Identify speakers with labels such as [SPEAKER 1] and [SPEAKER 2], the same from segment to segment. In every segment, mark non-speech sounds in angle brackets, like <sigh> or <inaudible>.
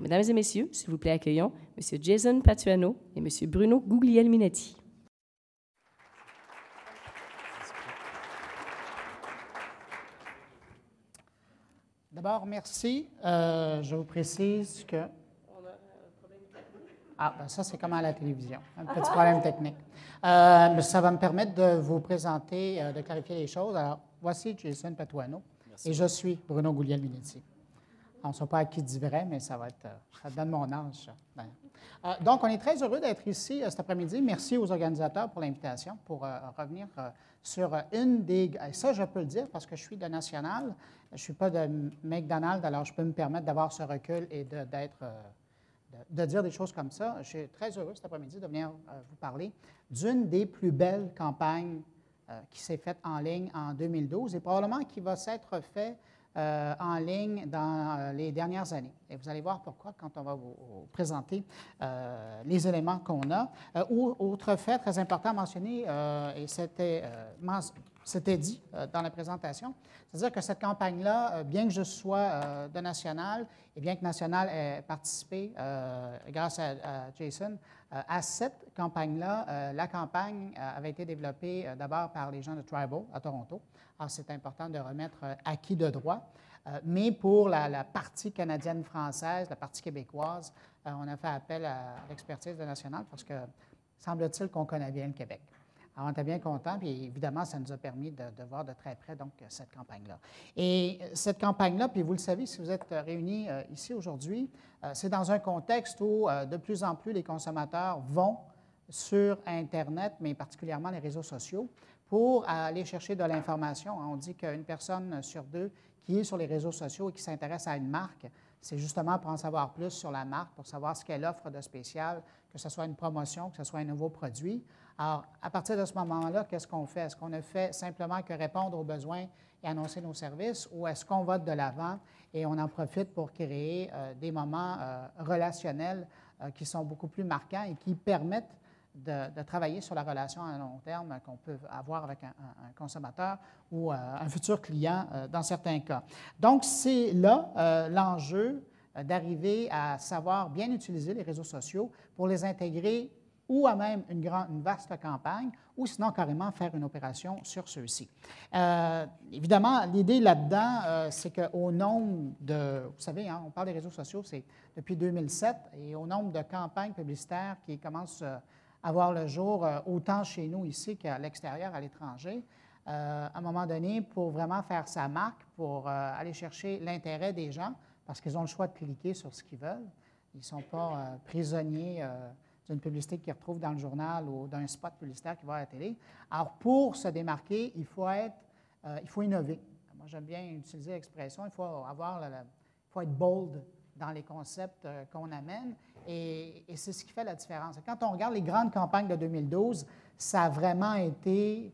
[SPEAKER 1] mesdames et messieurs, s'il vous plaît, accueillons M. Jason Patuano et M. Bruno Guglielminetti.
[SPEAKER 2] D'abord, merci. Euh, je vous précise que. Ah, ben ça, c'est comme à la télévision, un petit ah. problème technique. Euh, mais ça va me permettre de vous présenter, euh, de clarifier les choses. Alors, voici Jason Patuano et je suis Bruno Guglielminetti. On ne sait pas à qui dit vrai, mais ça va être, euh, ça donne mon âge. Ben. Euh, donc, on est très heureux d'être ici euh, cet après-midi. Merci aux organisateurs pour l'invitation, pour revenir sur une des... ça, je peux le dire parce que je suis de National. Je ne suis pas de McDonald's, alors je peux me permettre d'avoir ce recul et d'être... De, de, dire des choses comme ça. Je suis très heureux cet après-midi de venir vous parler d'une des plus belles campagnes qui s'est faite en ligne en 2012 et probablement qui va s'être faite euh, en ligne dans euh, les dernières années. Et vous allez voir pourquoi quand on va vous, présenter euh, les éléments qu'on a. ou autre fait très important à mentionner, et c'était c'était dit dans la présentation. C'est-à-dire que cette campagne-là, bien que je sois de National, et bien que National ait participé, grâce à Jason, euh, à cette campagne-là, euh, la campagne euh, avait été développée d'abord par les gens de Tribal à Toronto. Alors, c'est important de remettre acquis de droit. mais pour la, partie canadienne-française, la partie québécoise, on a fait appel à l'expertise de National parce que semble-t-il qu'on connaît bien le Québec. Alors, ah, on était bien contents, puis évidemment, ça nous a permis de, voir de très près donc, euh, cette campagne-là. Et euh, cette campagne-là, puis vous le savez, si vous êtes euh, réunis ici aujourd'hui, c'est dans un contexte où de plus en plus les consommateurs vont sur Internet, mais particulièrement les réseaux sociaux, pour aller chercher de l'information. Hein, on dit qu'une personne sur deux qui est sur les réseaux sociaux et qui s'intéresse à une marque, c'est justement pour en savoir plus sur la marque, pour savoir ce qu'elle offre de spécial, que ce soit une promotion, que ce soit un nouveau produit. Alors, à partir de ce moment-là, qu'est-ce qu'on fait? Est-ce qu'on ne fait simplement que répondre aux besoins et annoncer nos services ou est-ce qu'on vote de l'avant et on en profite pour créer euh, des moments euh, relationnels euh, qui sont beaucoup plus marquants et qui permettent de, travailler sur la relation à long terme qu'on peut avoir avec un consommateur ou un futur client dans certains cas. Donc, c'est là l'enjeu d'arriver à savoir bien utiliser les réseaux sociaux pour les intégrer ou à même une, grande, une vaste campagne, ou sinon carrément faire une opération sur ceux-ci. Euh, évidemment, l'idée là-dedans, euh, c'est c'est qu'au nombre de, vous savez, hein, on parle des réseaux sociaux, c'est depuis 2007, et au nombre de campagnes publicitaires qui commencent euh, à voir le jour, autant chez nous ici qu'à l'extérieur, à l'étranger, à un moment donné, pour vraiment faire sa marque, pour aller chercher l'intérêt des gens, parce qu'ils ont le choix de cliquer sur ce qu'ils veulent. Ils ne sont pas prisonniers d'une publicité qu'ils retrouve dans le journal ou d'un spot publicitaire qui voit à la télé. Alors, pour se démarquer, il faut être, euh, il faut innover. Moi, j'aime bien utiliser l'expression, il faut avoir, la, il faut être bold dans les concepts euh, qu'on amène, et, c'est ce qui fait la différence. Quand on regarde les grandes campagnes de 2012, ça a vraiment été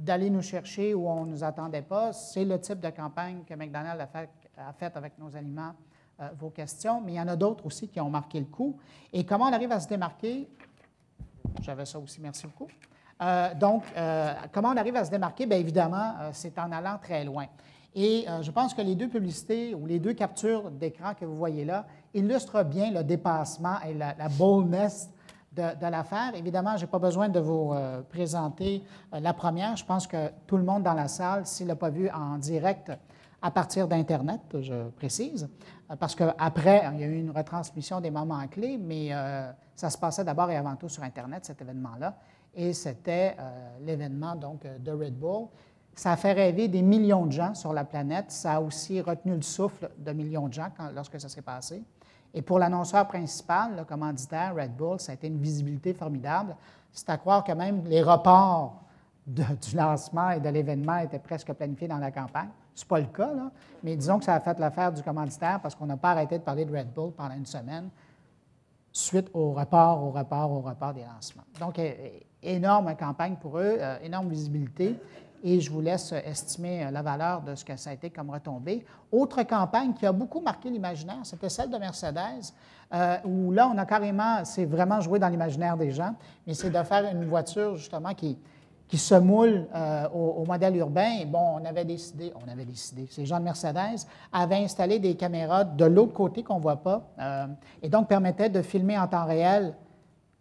[SPEAKER 2] d'aller nous chercher où on ne nous attendait pas. C'est le type de campagne que McDonald's a faite fait avec nos aliments euh, vos questions, mais il y en a d'autres aussi qui ont marqué le coup. Et comment on arrive à se démarquer? J'avais ça aussi, merci beaucoup. Euh, donc, euh, comment on arrive à se démarquer? Bien évidemment, c'est en allant très loin. Et je pense que les deux publicités ou les deux captures d'écran que vous voyez là illustrent bien le dépassement et la, la boldness de, l'affaire. Évidemment, je n'ai pas besoin de vous présenter la première. Je pense que tout le monde dans la salle, s'il ne l'a pas vu en direct à partir d'Internet, je précise, euh, parce qu'après, il y a eu une retransmission des moments clés, mais euh, ça se passait d'abord et avant tout sur Internet, cet événement-là. Et c'était euh, l'événement donc de Red Bull. Ça a fait rêver des millions de gens sur la planète. Ça a aussi retenu le souffle de millions de gens lorsque ça s'est passé. Et pour l'annonceur principal, le commanditaire Red Bull, ça a été une visibilité formidable. C'est à croire que même les reports du lancement et de l'événement étaient presque planifiés dans la campagne n'est pas le cas, là, mais disons que ça a fait l'affaire du commanditaire parce qu'on n'a pas arrêté de parler de Red Bull pendant une semaine suite au report, au report, au report des lancements. Donc, énorme campagne pour eux, euh, énorme visibilité, et je vous laisse estimer euh, la valeur de ce que ça a été comme retombée. Autre campagne qui a beaucoup marqué l'imaginaire, c'était celle de Mercedes, euh, où là, on a carrément, c'est vraiment joué dans l'imaginaire des gens, mais c'est de faire une voiture justement qui, qui se moule euh, au, modèle urbain. Et bon, on avait décidé, on avait décidé, ces gens de Mercedes avaient installé des caméras de l'autre côté qu'on ne voit pas, euh, et donc permettaient de filmer en temps réel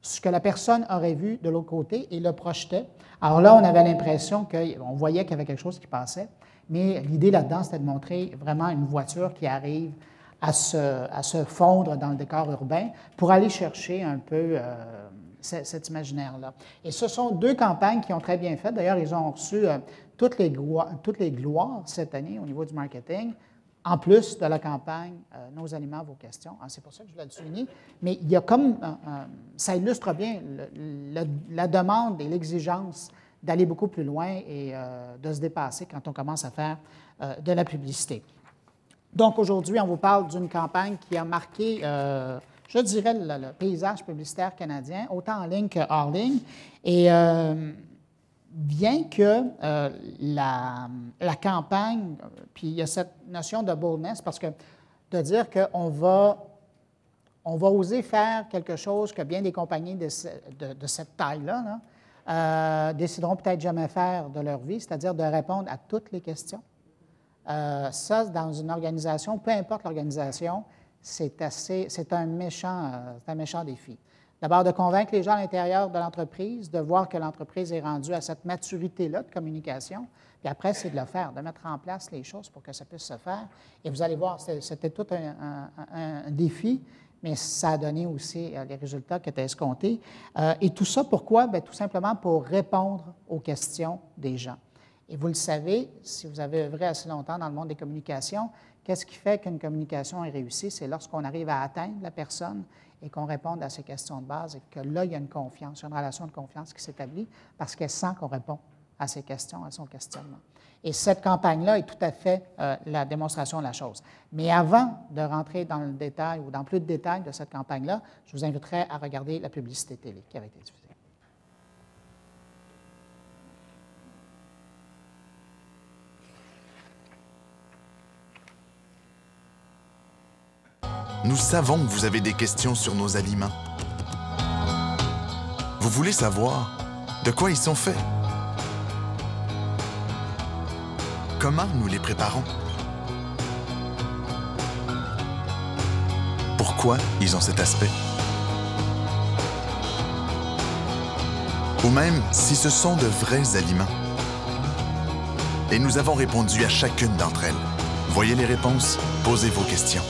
[SPEAKER 2] ce que la personne aurait vu de l'autre côté et le projetait. Alors là, on avait l'impression qu'on voyait qu'il y avait quelque chose qui passait, mais l'idée là-dedans, c'était de montrer vraiment une voiture qui arrive à se, à se, fondre dans le décor urbain pour aller chercher un peu... Euh, cet imaginaire-là. Et ce sont deux campagnes qui ont très bien fait. D'ailleurs, ils ont reçu euh, toutes, les gloires, toutes les cette année au niveau du marketing, en plus de la campagne euh, Nos aliments, vos questions. Ah, c'est pour ça que je l'ai souligner Mais il y a comme, euh, ça illustre bien la demande et l'exigence d'aller beaucoup plus loin et de se dépasser quand on commence à faire de la publicité. Donc aujourd'hui, on vous parle d'une campagne qui a marqué je dirais, le, paysage publicitaire canadien, autant en ligne que hors ligne. Et euh, bien que euh, la, la, campagne, puis il y a cette notion de boldness, parce que de dire qu'on va, on va oser faire quelque chose que bien des compagnies de, de, cette taille-là euh, décideront peut-être jamais faire de leur vie, c'est-à-dire de répondre à toutes les questions. ça, dans une organisation, peu importe l'organisation, c'est assez, c'est un méchant, euh, un méchant défi. D'abord, de convaincre les gens à l'intérieur de l'entreprise, de voir que l'entreprise est rendue à cette maturité-là de communication. Puis après, c'est de le faire, de mettre en place les choses pour que ça puisse se faire. Et vous allez voir, c'était tout un, défi, mais ça a donné aussi euh, les résultats qui étaient escomptés. Euh, et tout ça, pourquoi? Bien, tout simplement pour répondre aux questions des gens. Et vous le savez, si vous avez œuvré assez longtemps dans le monde des communications, Qu'est-ce qui fait qu'une communication est réussie? C'est lorsqu'on arrive à atteindre la personne et qu'on réponde à ses questions de base et que là, il y a une confiance, une relation de confiance qui s'établit parce qu'elle sent qu'on répond à ses questions, à son questionnement. Et cette campagne-là est tout à fait euh, la démonstration de la chose. Mais avant de rentrer dans le détail ou dans plus de détails de cette campagne-là, je vous inviterai à regarder la publicité télé qui avait été diffusée.
[SPEAKER 1] Nous savons que vous avez des questions sur nos aliments. Vous voulez savoir de quoi ils sont faits Comment nous les préparons Pourquoi ils ont cet aspect Ou même si ce sont de vrais aliments et nous avons répondu à chacune d'entre elles. Voyez les réponses, posez vos questions.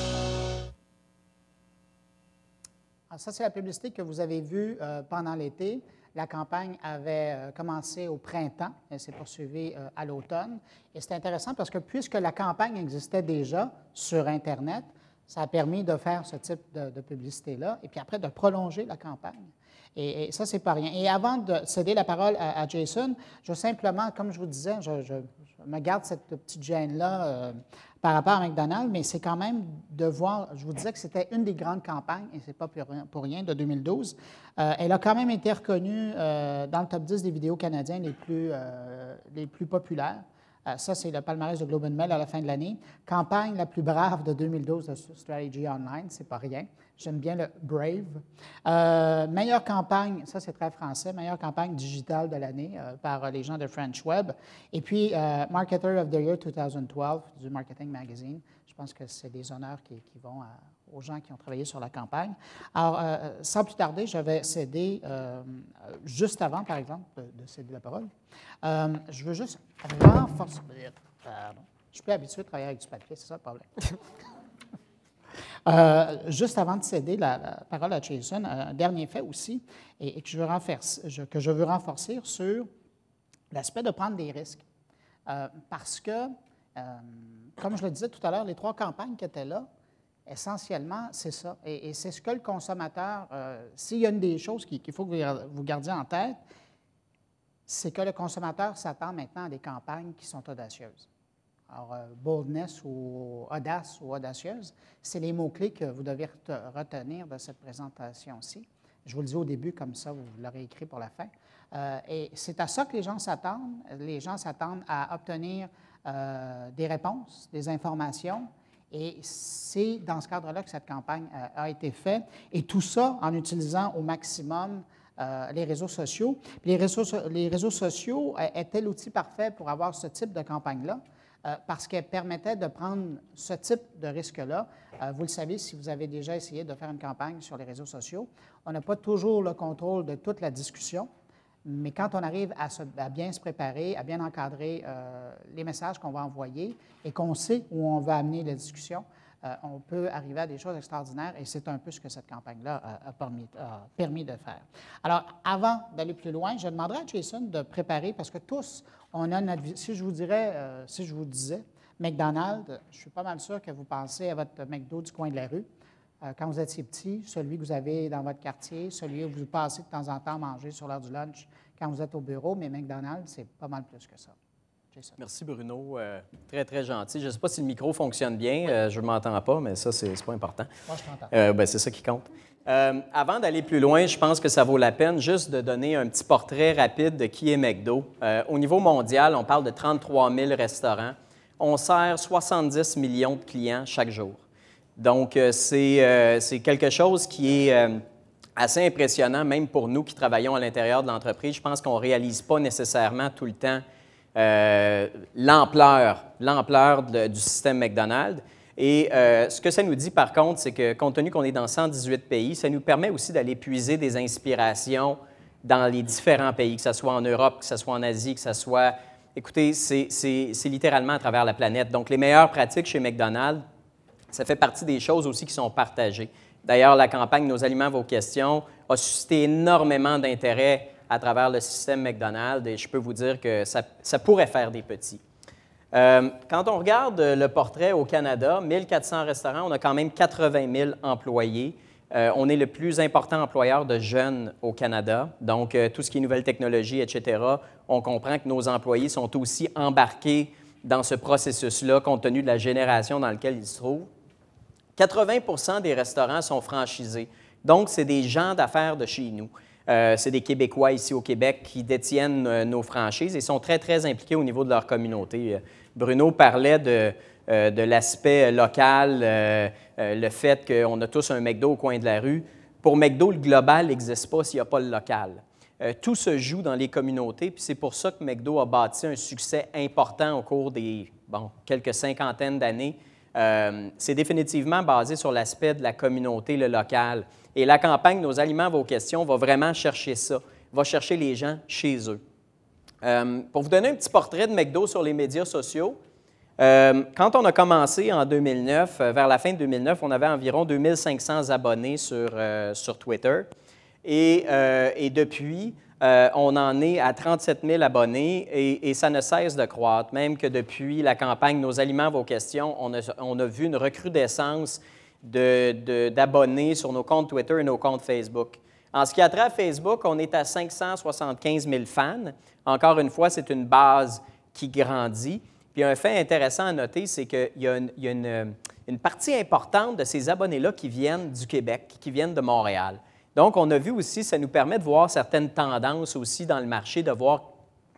[SPEAKER 2] ça, c'est la publicité que vous avez vue euh, pendant l'été. La campagne avait euh, commencé au printemps et s'est poursuivie euh, à l'automne. Et c'est intéressant parce que puisque la campagne existait déjà sur Internet, ça a permis de faire ce type de, publicité-là et puis après de prolonger la campagne. Et, ça, c'est pas rien. Et avant de céder la parole à, Jason, je simplement, comme je vous disais, je, me garde cette petite gêne-là par rapport à McDonald's, mais c'est quand même de voir, je vous disais que c'était une des grandes campagnes, et ce n'est pas pour rien, de 2012. Euh, elle a quand même été reconnue euh, dans le top 10 des vidéos canadiennes les plus, euh, les plus populaires. ça, c'est le palmarès de Globe and Mail à la fin de l'année. Campagne la plus brave de 2012 de Strategy Online, c'est pas rien. J'aime bien le Brave. Euh, meilleure campagne, ça c'est très français, meilleure campagne digitale de l'année euh, par les gens de French Web. Et puis, euh, Marketer of the Year 2012 du Marketing Magazine. Je pense que c'est des honneurs qui, vont aux gens qui ont travaillé sur la campagne. Alors, sans plus tarder, je vais céder, juste avant, par exemple, de, céder la parole, je veux juste renforcer. Pardon. Je suis plus habitué de travailler avec du papier, c'est ça le problème. <laughs> Euh, juste avant de céder la, parole à Jason, un dernier fait aussi, et, que, je veux renforcer, sur l'aspect de prendre des risques. Euh, parce que, euh, comme je le disais tout à l'heure, les trois campagnes qui étaient là, essentiellement, c'est ça. Et, c'est ce que le consommateur, s'il y a une des choses qu'il faut que vous gardiez en tête, c'est que le consommateur s'attend maintenant à des campagnes qui sont audacieuses. Alors, euh, boldness ou audace ou audacieuse, c'est les mots-clés que vous devez retenir de cette présentation-ci. Je vous le dis au début, comme ça, vous l'aurez écrit pour la fin. Euh, et c'est à ça que les gens s'attendent. Les gens s'attendent à obtenir euh, des réponses, des informations. Et c'est dans ce cadre-là que cette campagne a été faite. Et tout ça en utilisant au maximum les réseaux sociaux. Les réseaux, les réseaux sociaux étaient l'outil parfait pour avoir ce type de campagne-là. Euh, parce qu'elle permettait de prendre ce type de risque-là. Euh, vous le savez, si vous avez déjà essayé de faire une campagne sur les réseaux sociaux, on n'a pas toujours le contrôle de toute la discussion, mais quand on arrive à, bien se préparer, à bien encadrer euh, les messages qu'on va envoyer et qu'on sait où on va amener la discussion, euh, on peut arriver à des choses extraordinaires et c'est un peu ce que cette campagne-là a, permis, de faire. Alors, avant d'aller plus loin, je demanderai à Jason de préparer, parce que tous, on a notre... Si je vous dirais, euh, si je vous disais, McDonald's, je suis pas mal sûr que vous pensez à votre McDo du coin de la rue euh, quand vous étiez petit, celui que vous avez dans votre quartier, celui où vous passez de temps en temps à manger sur l'heure du lunch quand vous êtes au bureau, mais McDonald's, c'est pas mal plus que ça. Merci
[SPEAKER 3] Bruno, euh, très très gentil. Je ne sais pas si le micro fonctionne bien, euh, je ne m'entends pas, mais ça c'est pas important. Moi je t'entends. Euh, ben, c'est ça qui compte. avant d'aller plus loin, je pense que ça vaut la peine juste de donner un petit portrait rapide de qui est McDo. au niveau mondial, on parle de 33 000 restaurants. On sert 70 millions de clients chaque jour. Donc c'est quelque chose qui est assez impressionnant, même pour nous qui travaillons à l'intérieur de l'entreprise. Je pense qu'on ne réalise pas nécessairement tout le temps euh, l'ampleur, l'ampleur du système McDonald's. Et euh, ce que ça nous dit, par contre, c'est que compte tenu qu'on est dans 118 pays, ça nous permet aussi d'aller puiser des inspirations dans les différents pays, que ce soit en Europe, que ce soit en Asie, que ce soit... Écoutez, c'est littéralement à travers la planète. Donc, les meilleures pratiques chez McDonald's, ça fait partie des choses aussi qui sont partagées. D'ailleurs, la campagne Nos aliments, vos questions a suscité énormément d'intérêt à travers le système McDonald's et je peux vous dire que ça, pourrait faire des petits. Euh, quand on regarde le portrait au Canada, 1400 restaurants, on a quand même 80 000 employés. Euh, on est le plus important employeur de jeunes au Canada. Donc, euh, tout ce qui est nouvelles technologies, etc., on comprend que nos employés sont aussi embarqués dans ce processus-là, compte tenu de la génération dans laquelle ils se trouvent. 80 des restaurants sont franchisés. Donc, c'est des gens d'affaires de chez nous. Euh, c'est des Québécois ici au Québec qui détiennent euh, nos franchises et sont très, très impliqués au niveau de leur communauté. Euh, Bruno parlait de, de l'aspect local, le fait qu'on a tous un McDo au coin de la rue. Pour McDo, le global n'existe pas s'il n'y a pas le local. tout se joue dans les communautés, puis c'est pour ça que McDo a bâti un succès important au cours des bon, quelques cinquantaines d'années. c'est définitivement basé sur l'aspect de la communauté, le local. Et la campagne Nos aliments, vos questions va vraiment chercher ça, va chercher les gens chez eux. Euh, pour vous donner un petit portrait de McDo sur les médias sociaux, euh, quand on a commencé en 2009, euh, vers la fin de 2009, on avait environ 2500 abonnés sur, sur Twitter. Et, depuis, on en est à 37 000 abonnés et, ça ne cesse de croître, même que depuis la campagne Nos aliments, vos questions, on a, on a vu une recrudescence d'abonnés de, sur nos comptes Twitter et nos comptes Facebook. En ce qui a trait à Facebook, on est à 575 000 fans. Encore une fois, c'est une base qui grandit. Puis un fait intéressant à noter, c'est qu'il y a, une, partie importante de ces abonnés-là qui viennent du Québec, qui viennent de Montréal. Donc, on a vu aussi, ça nous permet de voir certaines tendances aussi dans le marché, de voir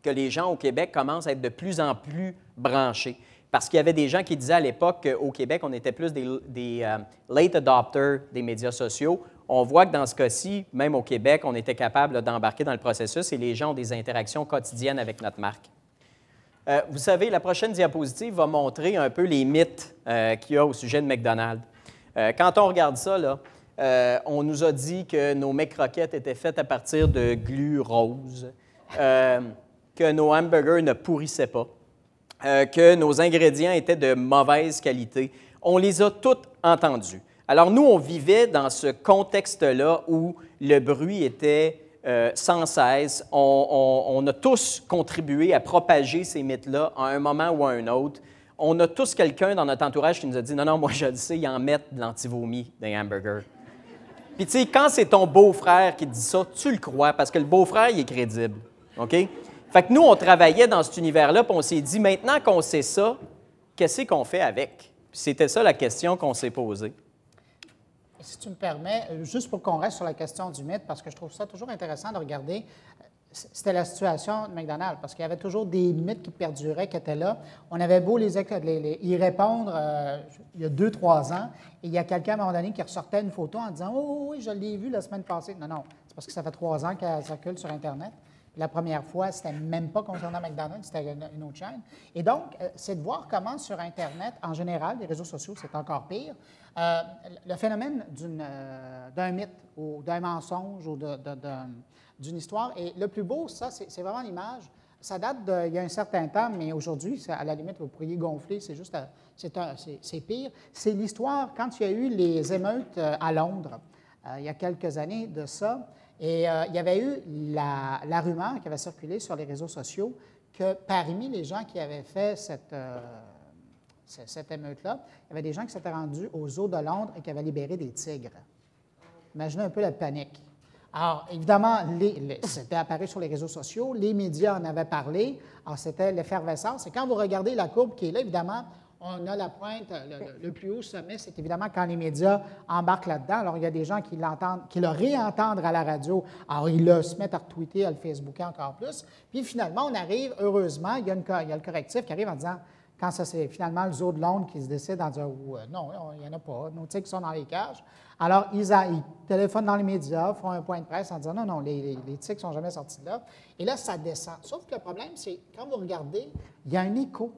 [SPEAKER 3] que les gens au Québec commencent à être de plus en plus branchés. Parce qu'il y avait des gens qui disaient à l'époque qu'au Québec, on était plus des, euh, late adopters des médias sociaux. On voit que dans ce cas-ci, même au Québec, on était capable d'embarquer dans le processus et les gens ont des interactions quotidiennes avec notre marque. Euh, vous savez, la prochaine diapositive va montrer un peu les mythes euh, qu'il y a au sujet de McDonald's. quand on regarde ça, on nous a dit que nos McCroquettes étaient faites à partir de glu rose, que nos hamburgers ne pourrissaient pas, euh, que nos ingrédients étaient de mauvaise qualité. On les a toutes entendus. Alors nous, on vivait dans ce contexte-là où le bruit était euh, sans cesse. On, on, a tous contribué à propager ces mythes-là à un moment ou à un autre. On a tous quelqu'un dans notre entourage qui nous a dit Non, non, moi je le sais, ils en mettent de l'antivomi dans les hamburgers. Puis tu sais, quand c'est ton beau-frère qui te dit ça, tu le crois parce que le beau-frère, il est crédible. OK? Fait que nous, on travaillait dans cet univers-là, puis on s'est dit, maintenant qu'on sait ça, qu'est-ce qu'on fait avec? C'était ça la question qu'on s'est posée.
[SPEAKER 2] Si tu me permets, euh, juste pour qu'on reste sur la question du mythe, parce que je trouve ça toujours intéressant de regarder c'était la situation de McDonald's, parce qu'il y avait toujours des mythes qui perduraient, qui étaient là. On avait beau les, y répondre euh, il y a deux, trois ans, il y a quelqu'un à un moment donné qui ressortait une photo en disant Oh, oui, je l'ai vu la semaine passée. Non, non, c'est parce que ça fait trois ans qu'elle circule sur Internet. La première fois, c'était même pas concernant McDonald's, c'était une, autre chaîne. Et donc, euh, c'est de voir comment sur Internet, en général, les réseaux sociaux, c'est encore pire, euh, le phénomène euh, d'un mythe ou d'un mensonge ou d'une histoire. Et le plus beau, ça, c'est vraiment l'image ça date d'il y a un certain temps, mais aujourd'hui, à la limite, vous pourriez gonfler, c'est juste, c'est pire. C'est l'histoire, quand il y a eu les émeutes à Londres, il y a quelques années de ça, et euh, il y avait eu la, rumeur qui avait circulé sur les réseaux sociaux que parmi les gens qui avaient fait cette, euh, cette, émeute-là, il y avait des gens qui s'étaient rendus aux eaux de Londres et qui avaient libéré des tigres. Imaginez un peu la panique. Alors, évidemment, c'était apparu sur les réseaux sociaux, les médias en avaient parlé, alors c'était l'effervescence. Et quand vous regardez la courbe qui est là, évidemment, on a la pointe, le, plus haut sommet, c'est évidemment quand les médias embarquent là-dedans. Alors, il y a des gens qui l'entendent, qui le réentendent à la radio. Alors, ils le, se mettent à retweeter, à le Facebooker encore plus. Puis finalement, on arrive, heureusement, il y a, le correctif qui arrive en disant, quand ça c'est finalement le zoo de Londres qui se décide en disant non, il n'y en a pas, nos tics sont dans les cages. Alors, ils, téléphonent dans les médias, font un point de presse en disant non, non, les, tics ne sont jamais sortis de là. Et là, ça descend. Sauf que le problème, c'est quand vous regardez, il y a un écho.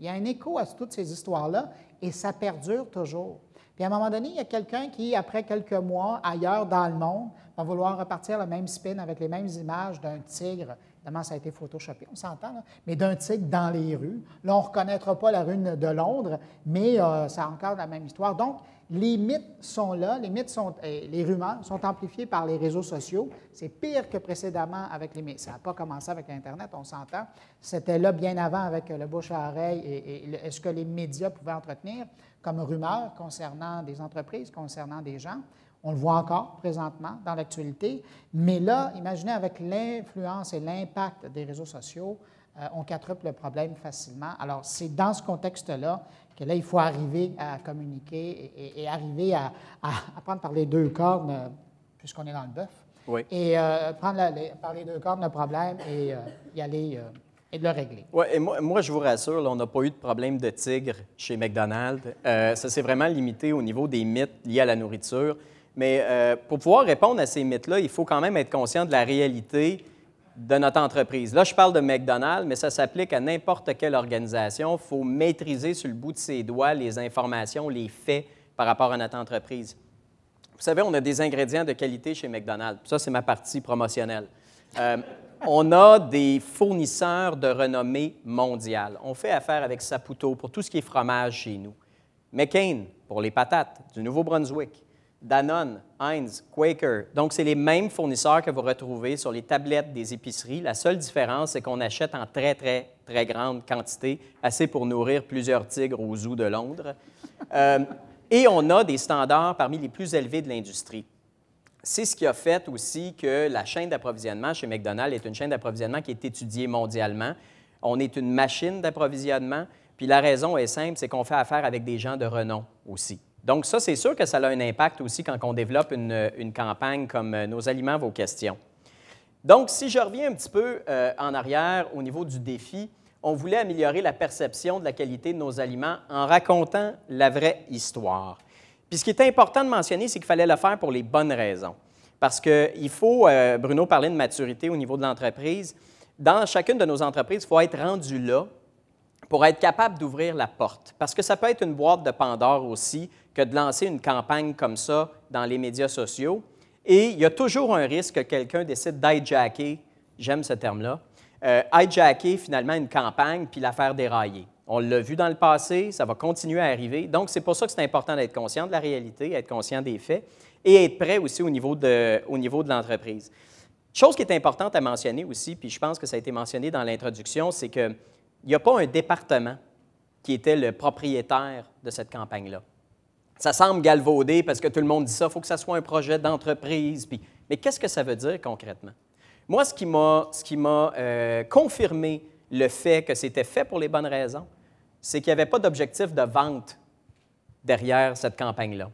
[SPEAKER 2] Il y a un écho à toutes ces histoires-là et ça perdure toujours. Puis à un moment donné, il y a quelqu'un qui, après quelques mois, ailleurs dans le monde, va vouloir repartir le même spin avec les mêmes images d'un tigre. Évidemment, ça a été photoshopé, on s'entend, mais d'un tigre dans les rues. Là, on ne reconnaîtra pas la rune de Londres, mais euh, ça encore la même histoire. Donc, les mythes sont là, les mythes sont, eh, les rumeurs sont amplifiées par les réseaux sociaux. C'est pire que précédemment avec les mythes. Ça n'a pas commencé avec Internet, on s'entend. C'était là bien avant avec le bouche à oreille et, est ce que les médias pouvaient entretenir comme rumeurs concernant des entreprises, concernant des gens. On le voit encore présentement dans l'actualité. Mais là, imaginez avec l'influence et l'impact des réseaux sociaux, euh, on quadruple le problème facilement. Alors, c'est dans ce contexte-là et là, il faut arriver à communiquer et, arriver à, prendre par les deux cornes, euh, puisqu'on est dans le bœuf, et euh, prendre par les deux cornes le problème et euh, y aller et le régler.
[SPEAKER 3] Oui, et moi, moi, je vous rassure, on n'a pas eu de problème de tigre chez McDonald's. ça s'est vraiment limité au niveau des mythes liés à la nourriture. Mais pour pouvoir répondre à ces mythes-là, il faut quand même être conscient de la réalité de notre entreprise. Là, je parle de McDonald's, mais ça s'applique à n'importe quelle organisation. Il faut maîtriser sur le bout de ses doigts les informations, les faits par rapport à notre entreprise. Vous savez, on a des ingrédients de qualité chez McDonald's. Ça, c'est ma partie promotionnelle. Euh, on a des fournisseurs de renommée mondiale. On fait affaire avec Saputo pour tout ce qui est fromage chez nous. McCain pour les patates du Nouveau-Brunswick. Danone, Heinz, Quaker. Donc, c'est les mêmes fournisseurs que vous retrouvez sur les tablettes des épiceries. La seule différence, c'est qu'on achète en très, très, très grande quantité, assez pour nourrir plusieurs tigres au zoo de Londres. Euh, <laughs> et on a des standards parmi les plus élevés de l'industrie. C'est ce qui a fait aussi que la chaîne d'approvisionnement chez McDonald's est une chaîne d'approvisionnement qui est étudiée mondialement. On est une machine d'approvisionnement. Puis la raison est simple, c'est qu'on fait affaire avec des gens de renom aussi. Donc ça, c'est sûr que ça a un impact aussi quand on développe une, une campagne comme euh, Nos aliments, vos questions. Donc, si je reviens un petit peu euh, en arrière au niveau du défi, on voulait améliorer la perception de la qualité de nos aliments en racontant la vraie histoire. Puis ce qui est important de mentionner, c'est qu'il fallait le faire pour les bonnes raisons. Parce qu'il faut, euh, Bruno parlait de maturité au niveau de l'entreprise. Dans chacune de nos entreprises, il faut être rendu là pour être capable d'ouvrir la porte. Parce que ça peut être une boîte de Pandore aussi, que de lancer une campagne comme ça dans les médias sociaux. Et il y a toujours un risque que quelqu'un décide d'hijacker, j'aime ce terme-là, euh, hijacker finalement une campagne puis la faire dérailler. On l'a vu dans le passé, ça va continuer à arriver. Donc, c'est pour ça que c'est important d'être conscient de la réalité, être conscient des faits et être prêt aussi au niveau de, au niveau de l'entreprise. Chose qui est importante à mentionner aussi, puis je pense que ça a été mentionné dans l'introduction, c'est qu'il n'y a pas un département qui était le propriétaire de cette campagne-là. Ça semble galvaudé parce que tout le monde dit ça, il faut que ça soit un projet d'entreprise. Mais qu'est-ce que ça veut dire concrètement? Moi, ce qui m'a, euh, confirmé le fait que c'était fait pour les bonnes raisons, c'est qu'il n'y avait pas d'objectif de vente derrière cette campagne-là.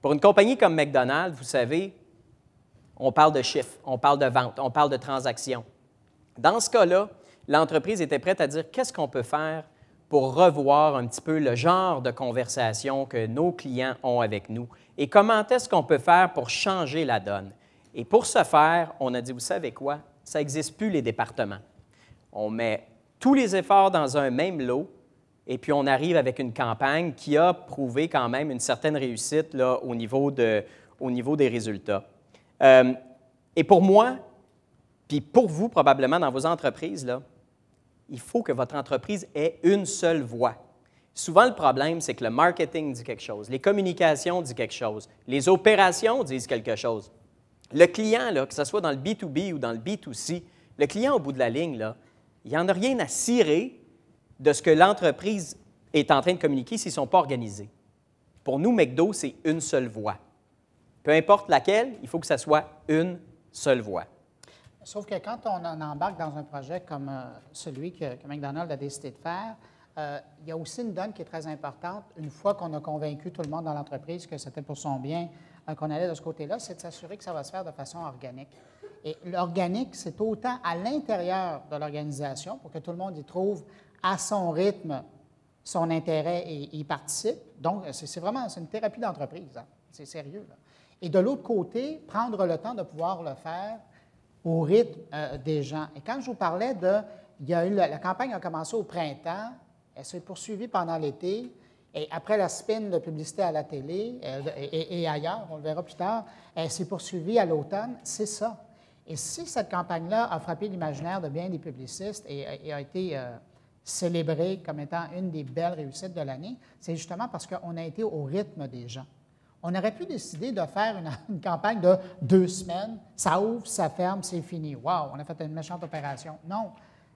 [SPEAKER 3] Pour une compagnie comme McDonald's, vous savez, on parle de chiffres, on parle de ventes, on parle de transactions. Dans ce cas-là, l'entreprise était prête à dire qu'est-ce qu'on peut faire pour revoir un petit peu le genre de conversation que nos clients ont avec nous et comment est-ce qu'on peut faire pour changer la donne. Et pour ce faire, on a dit, vous savez quoi, ça n'existe plus les départements. On met tous les efforts dans un même lot et puis on arrive avec une campagne qui a prouvé quand même une certaine réussite là, au, niveau de, au niveau des résultats. Euh, et pour moi, puis pour vous probablement dans vos entreprises, là, il faut que votre entreprise ait une seule voix. Souvent, le problème, c'est que le marketing dit quelque chose, les communications disent quelque chose, les opérations disent quelque chose. Le client, que ce soit dans le B2B ou dans le B2C, le client au bout de la ligne, là, il en a rien à cirer de ce que l'entreprise est en train de communiquer s'ils ne sont pas organisés. Pour nous, McDo, c'est une seule voix. Peu importe laquelle, il faut que ce soit une seule voix.
[SPEAKER 2] Sauf que quand on embarque dans un projet comme euh, celui que, McDonald McDonald's a décidé de faire, euh, il y a aussi une donne qui est très importante, une fois qu'on a convaincu tout le monde dans l'entreprise que c'était pour son bien euh, qu'on allait de ce côté-là, c'est de s'assurer que ça va se faire de façon organique. Et l'organique, c'est autant à l'intérieur de l'organisation pour que tout le monde y trouve à son rythme son intérêt et y participe. Donc, c'est vraiment une thérapie d'entreprise. Hein. C'est sérieux. Et de l'autre côté, prendre le temps de pouvoir le faire au rythme euh, des gens. Et quand je vous parlais de, il y a eu, la, campagne a commencé au printemps, elle s'est poursuivie pendant l'été, et après la spin de publicité à la télé euh, et, ailleurs, on le verra plus tard, elle s'est poursuivie à l'automne, c'est ça. Et si cette campagne-là a frappé l'imaginaire de bien des publicistes et, a été euh, célébrée comme étant une des belles réussites de l'année, c'est justement parce qu'on a été au rythme des gens. On aurait pu décider de faire <laughs> une, campagne de deux semaines, ça ouvre, ça ferme, c'est fini. Waouh, on a fait une méchante opération. Non.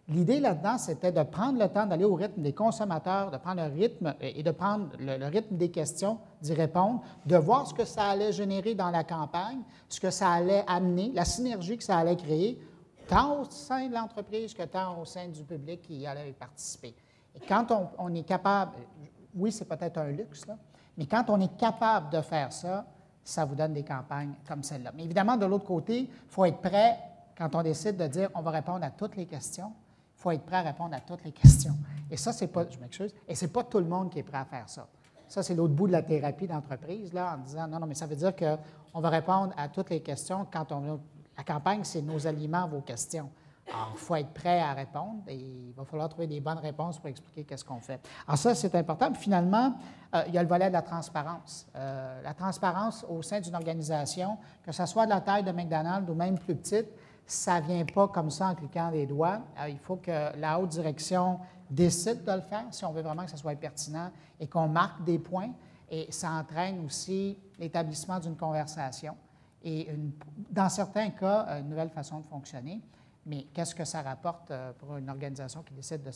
[SPEAKER 2] L'idée là-dedans, c'était de prendre le temps d'aller au rythme des consommateurs, de prendre le rythme et de prendre le, rythme des questions, d'y répondre, de voir ce que ça allait générer dans la campagne, ce que ça allait amener, la synergie que ça allait créer, tant au sein de l'entreprise que tant au sein du public qui allait y participer. Et quand on, on est capable, oui, c'est peut-être un luxe, là, mais quand on est capable de faire ça, ça vous donne des campagnes comme celle-là. Mais évidemment, de l'autre côté, il faut être prêt, quand on décide de dire on va répondre à toutes les questions, il faut être prêt à répondre à toutes les questions. Et ça, c'est pas, je m'excuse, et c'est pas tout le monde qui est prêt à faire ça. Ça, c'est l'autre bout de la thérapie d'entreprise, là, en disant non, non, mais ça veut dire qu'on va répondre à toutes les questions quand on. La campagne, c'est nos aliments, vos questions. Alors, il faut être prêt à répondre et il va falloir trouver des bonnes réponses pour expliquer qu'est-ce qu'on fait. Alors ça, c'est important. finalement, euh, il y a le volet de la transparence. Euh, la transparence au sein d'une organisation, que ce soit de la taille de McDonald's ou même plus petite, ça ne vient pas comme ça en cliquant des doigts. Euh, il faut que la haute direction décide de le faire si on veut vraiment que ça soit pertinent et qu'on marque des points. Et ça entraîne aussi l'établissement d'une conversation et, dans certains cas, une nouvelle façon de fonctionner. Mais qu'est-ce que ça rapporte euh, pour une organisation qui décide de,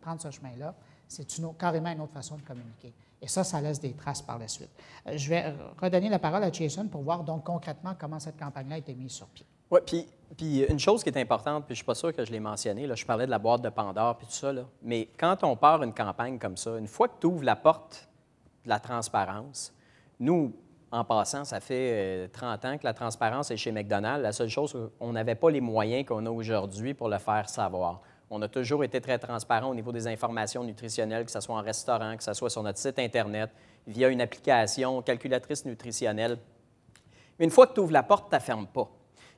[SPEAKER 2] prendre ce chemin-là? C'est une, carrément une autre façon de communiquer. Et ça, ça laisse des traces par la suite. Euh, je vais redonner la parole à Jason pour voir donc concrètement comment cette campagne-là a été mise sur pied.
[SPEAKER 3] Oui, puis, puis euh, une chose qui est importante, puis je ne suis pas sûr que je l'ai mentionné, là, je parlais de la boîte de Pandore, puis tout ça, là, mais quand on part une campagne comme ça, une fois que tu ouvres la porte de la transparence, nous, en passant, ça fait 30 euh, ans que la transparence est chez McDonald's. La seule chose, on n'avait pas les moyens qu'on a aujourd'hui pour le faire savoir. On a toujours été très transparent au niveau des informations nutritionnelles, que ce soit en restaurant, que ce soit sur notre site Internet, via une application, calculatrice nutritionnelle. Une fois que tu ouvres la porte, tu ne fermes pas.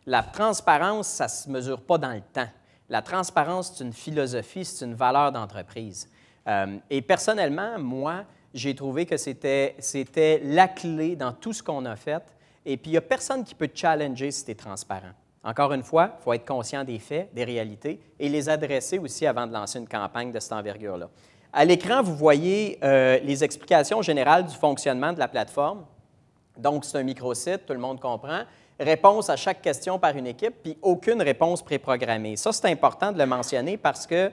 [SPEAKER 3] La transparence, ça ne se mesure pas dans le temps. La transparence, c'est une philosophie, c'est une valeur d'entreprise. Euh, et personnellement, moi, j'ai trouvé que c'était, c'était la clé dans tout ce qu'on a fait. Et puis, il n'y a personne qui peut te challenger si tu es transparent. Encore une fois, il faut être conscient des faits, des réalités, et les adresser aussi avant de lancer une campagne de cette envergure-là. À l'écran, vous voyez euh, les explications générales du fonctionnement de la plateforme. Donc, c'est un microsite, tout le monde comprend. Réponse à chaque question par une équipe, puis aucune réponse préprogrammée. Ça, c'est important de le mentionner parce que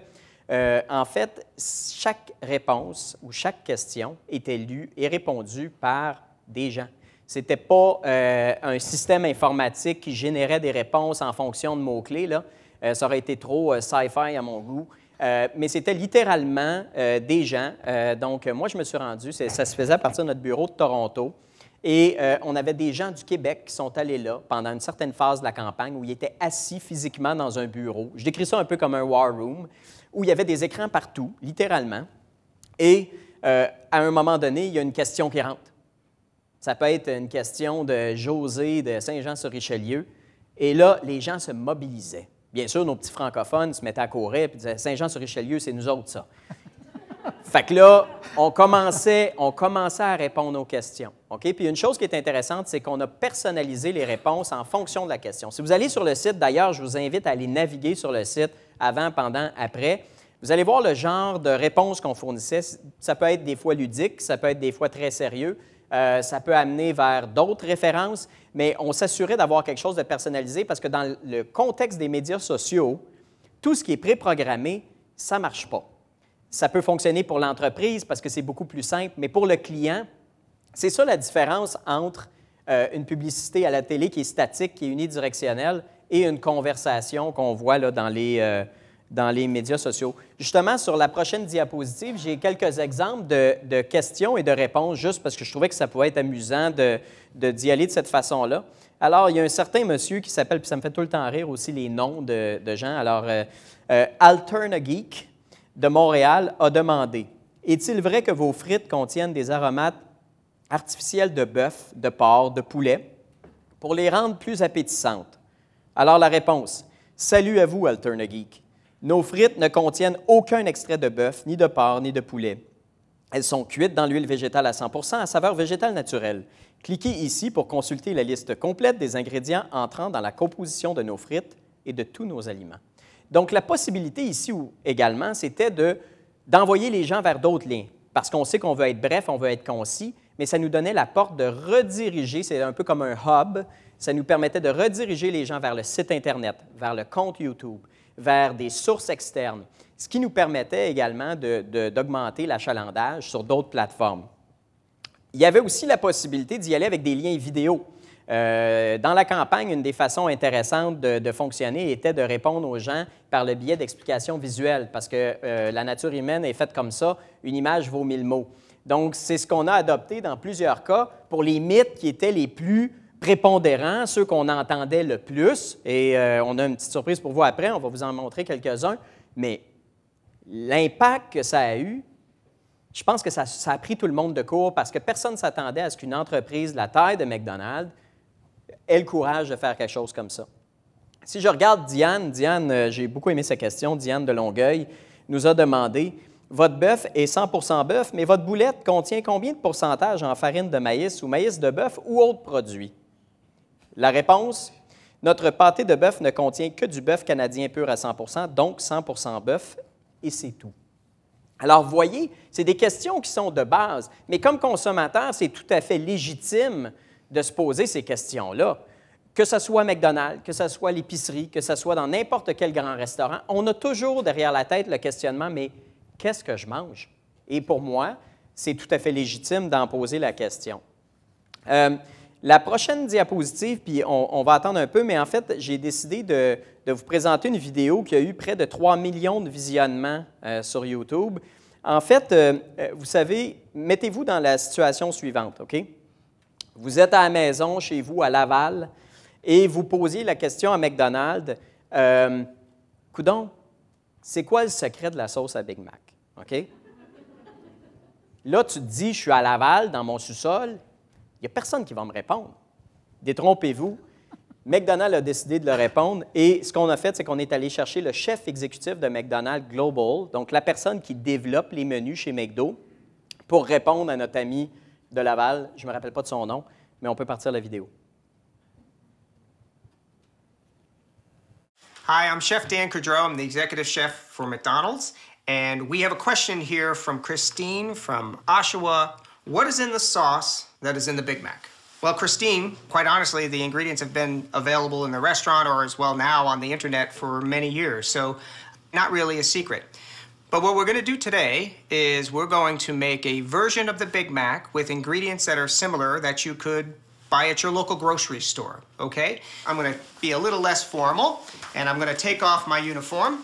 [SPEAKER 3] euh, en fait, chaque réponse ou chaque question était lue et répondue par des gens. Ce n'était pas euh, un système informatique qui générait des réponses en fonction de mots-clés. Là. Euh, ça aurait été trop sci-fi à mon goût. mais c'était littéralement des gens. donc, moi, je me suis rendu, ça se faisait à partir de notre bureau de Toronto. Et euh, on avait des gens du Québec qui sont allés là pendant une certaine phase de la campagne où ils étaient assis physiquement dans un bureau. Je décris ça un peu comme un war room, où il y avait des écrans partout, littéralement. Et euh, à un moment donné, il y a une question qui rentre. Ça peut être une question de José de Saint-Jean-sur-Richelieu. Et là, les gens se mobilisaient. Bien sûr, nos petits francophones se mettaient à courir et disaient Saint-Jean-sur-Richelieu, c'est nous autres, ça fait que là, on commençait, on commençait à répondre aux questions. OK? Puis une chose qui est intéressante, c'est qu'on a personnalisé les réponses en fonction de la question. Si vous allez sur le site, d'ailleurs, je vous invite à aller naviguer sur le site avant, pendant, après. Vous allez voir le genre de réponses qu'on fournissait. Ça peut être des fois ludique, ça peut être des fois très sérieux, euh, ça peut amener vers d'autres références, mais on s'assurait d'avoir quelque chose de personnalisé parce que dans le contexte des médias sociaux, tout ce qui est préprogrammé, ça ne marche pas ça peut fonctionner pour l'entreprise parce que c'est beaucoup plus simple, mais pour le client, c'est ça la différence entre euh, une publicité à la télé qui est statique, qui est unidirectionnelle, et une conversation qu'on voit là, dans, les, euh, dans les médias sociaux. Justement, sur la prochaine diapositive, j'ai quelques exemples de, de, questions et de réponses, juste parce que je trouvais que ça pouvait être amusant de, d'y aller de cette façon-là. Alors, il y a un certain monsieur qui s'appelle, puis ça me fait tout le temps rire aussi les noms de, de gens, alors euh, euh Geek, de Montréal a demandé Est-il vrai que vos frites contiennent des aromates artificiels de bœuf, de porc, de poulet pour les rendre plus appétissantes Alors la réponse Salut à vous, Alterna Geek. Nos frites ne contiennent aucun extrait de bœuf, ni de porc, ni de poulet. Elles sont cuites dans l'huile végétale à 100 à saveur végétale naturelle. Cliquez ici pour consulter la liste complète des ingrédients entrant dans la composition de nos frites et de tous nos aliments. Donc, la possibilité ici également, c'était d'envoyer les gens vers d'autres liens, parce qu'on sait qu'on veut être bref, on veut être concis, mais ça nous donnait la porte de rediriger, c'est un peu comme un hub, ça nous permettait de rediriger les gens vers le site Internet, vers le compte YouTube, vers des sources externes, ce qui nous permettait également d'augmenter l'achalandage sur d'autres plateformes. Il y avait aussi la possibilité d'y aller avec des liens vidéo. Euh, dans la campagne, une des façons intéressantes de, fonctionner était de répondre aux gens par le biais d'explications visuelles, parce que euh, la nature humaine est faite comme ça, une image vaut mille mots. Donc, c'est ce qu'on a adopté dans plusieurs cas pour les mythes qui étaient les plus prépondérants, ceux qu'on entendait le plus, et euh, on a une petite surprise pour vous après, on va vous en montrer quelques-uns, mais l'impact que ça a eu, je pense que ça, ça, a pris tout le monde de court parce que personne ne s'attendait à ce qu'une entreprise de la taille de McDonald's aient le courage de faire quelque chose comme ça. Si je regarde Diane, Diane, euh, j'ai beaucoup aimé sa question, Diane de Longueuil nous a demandé votre bœuf est 100 bœuf, mais votre boulette contient combien de pourcentage en farine de maïs ou maïs de bœuf ou autres produits? La réponse, notre pâté de bœuf ne contient que du bœuf canadien pur à 100 donc 100 bœuf, et c'est tout. Alors, voyez, c'est des questions qui sont de base, mais comme consommateur, c'est tout à fait légitime de se poser ces questions-là. Que ce soit McDonald's, que ce soit l'épicerie, que ce soit dans n'importe quel grand restaurant, on a toujours derrière la tête le questionnement, mais qu'est-ce que je mange? Et pour moi, c'est tout à fait légitime d'en poser la question. Euh, la prochaine diapositive, puis on, va attendre un peu, mais en fait, j'ai décidé de, vous présenter une vidéo qui a eu près de 3 millions de visionnements euh, sur YouTube. En fait, euh, vous savez, mettez-vous dans la situation suivante, OK? Vous êtes à la maison, chez vous, à Laval, et vous posez la question à McDonald's, euh, Coudon, c'est quoi le secret de la sauce à Big Mac? OK? Là, tu te dis, je suis à Laval, dans mon sous-sol, il n'y a personne qui va me répondre. Détrompez-vous. McDonald's a décidé de le répondre et ce qu'on a fait, c'est qu'on est allé chercher le chef exécutif de McDonald's Global, donc la personne qui développe les menus chez McDo, pour répondre à notre ami de Laval, je ne me rappelle pas de son nom, mais on peut partir la vidéo.
[SPEAKER 4] Hi, I'm Chef Dan Coudreau. I'm the executive chef for McDonald's. And we have a question here from Christine from Oshawa. What is in the sauce that is in the Big Mac? Well, Christine, quite honestly, the ingredients have been available in the restaurant or as well now on the internet for many years. So, not really a secret. But what we're gonna do today is we're going to make a version of the Big Mac with ingredients that are similar that you could buy at your local grocery store, okay? I'm gonna be a little less formal and I'm gonna take off my uniform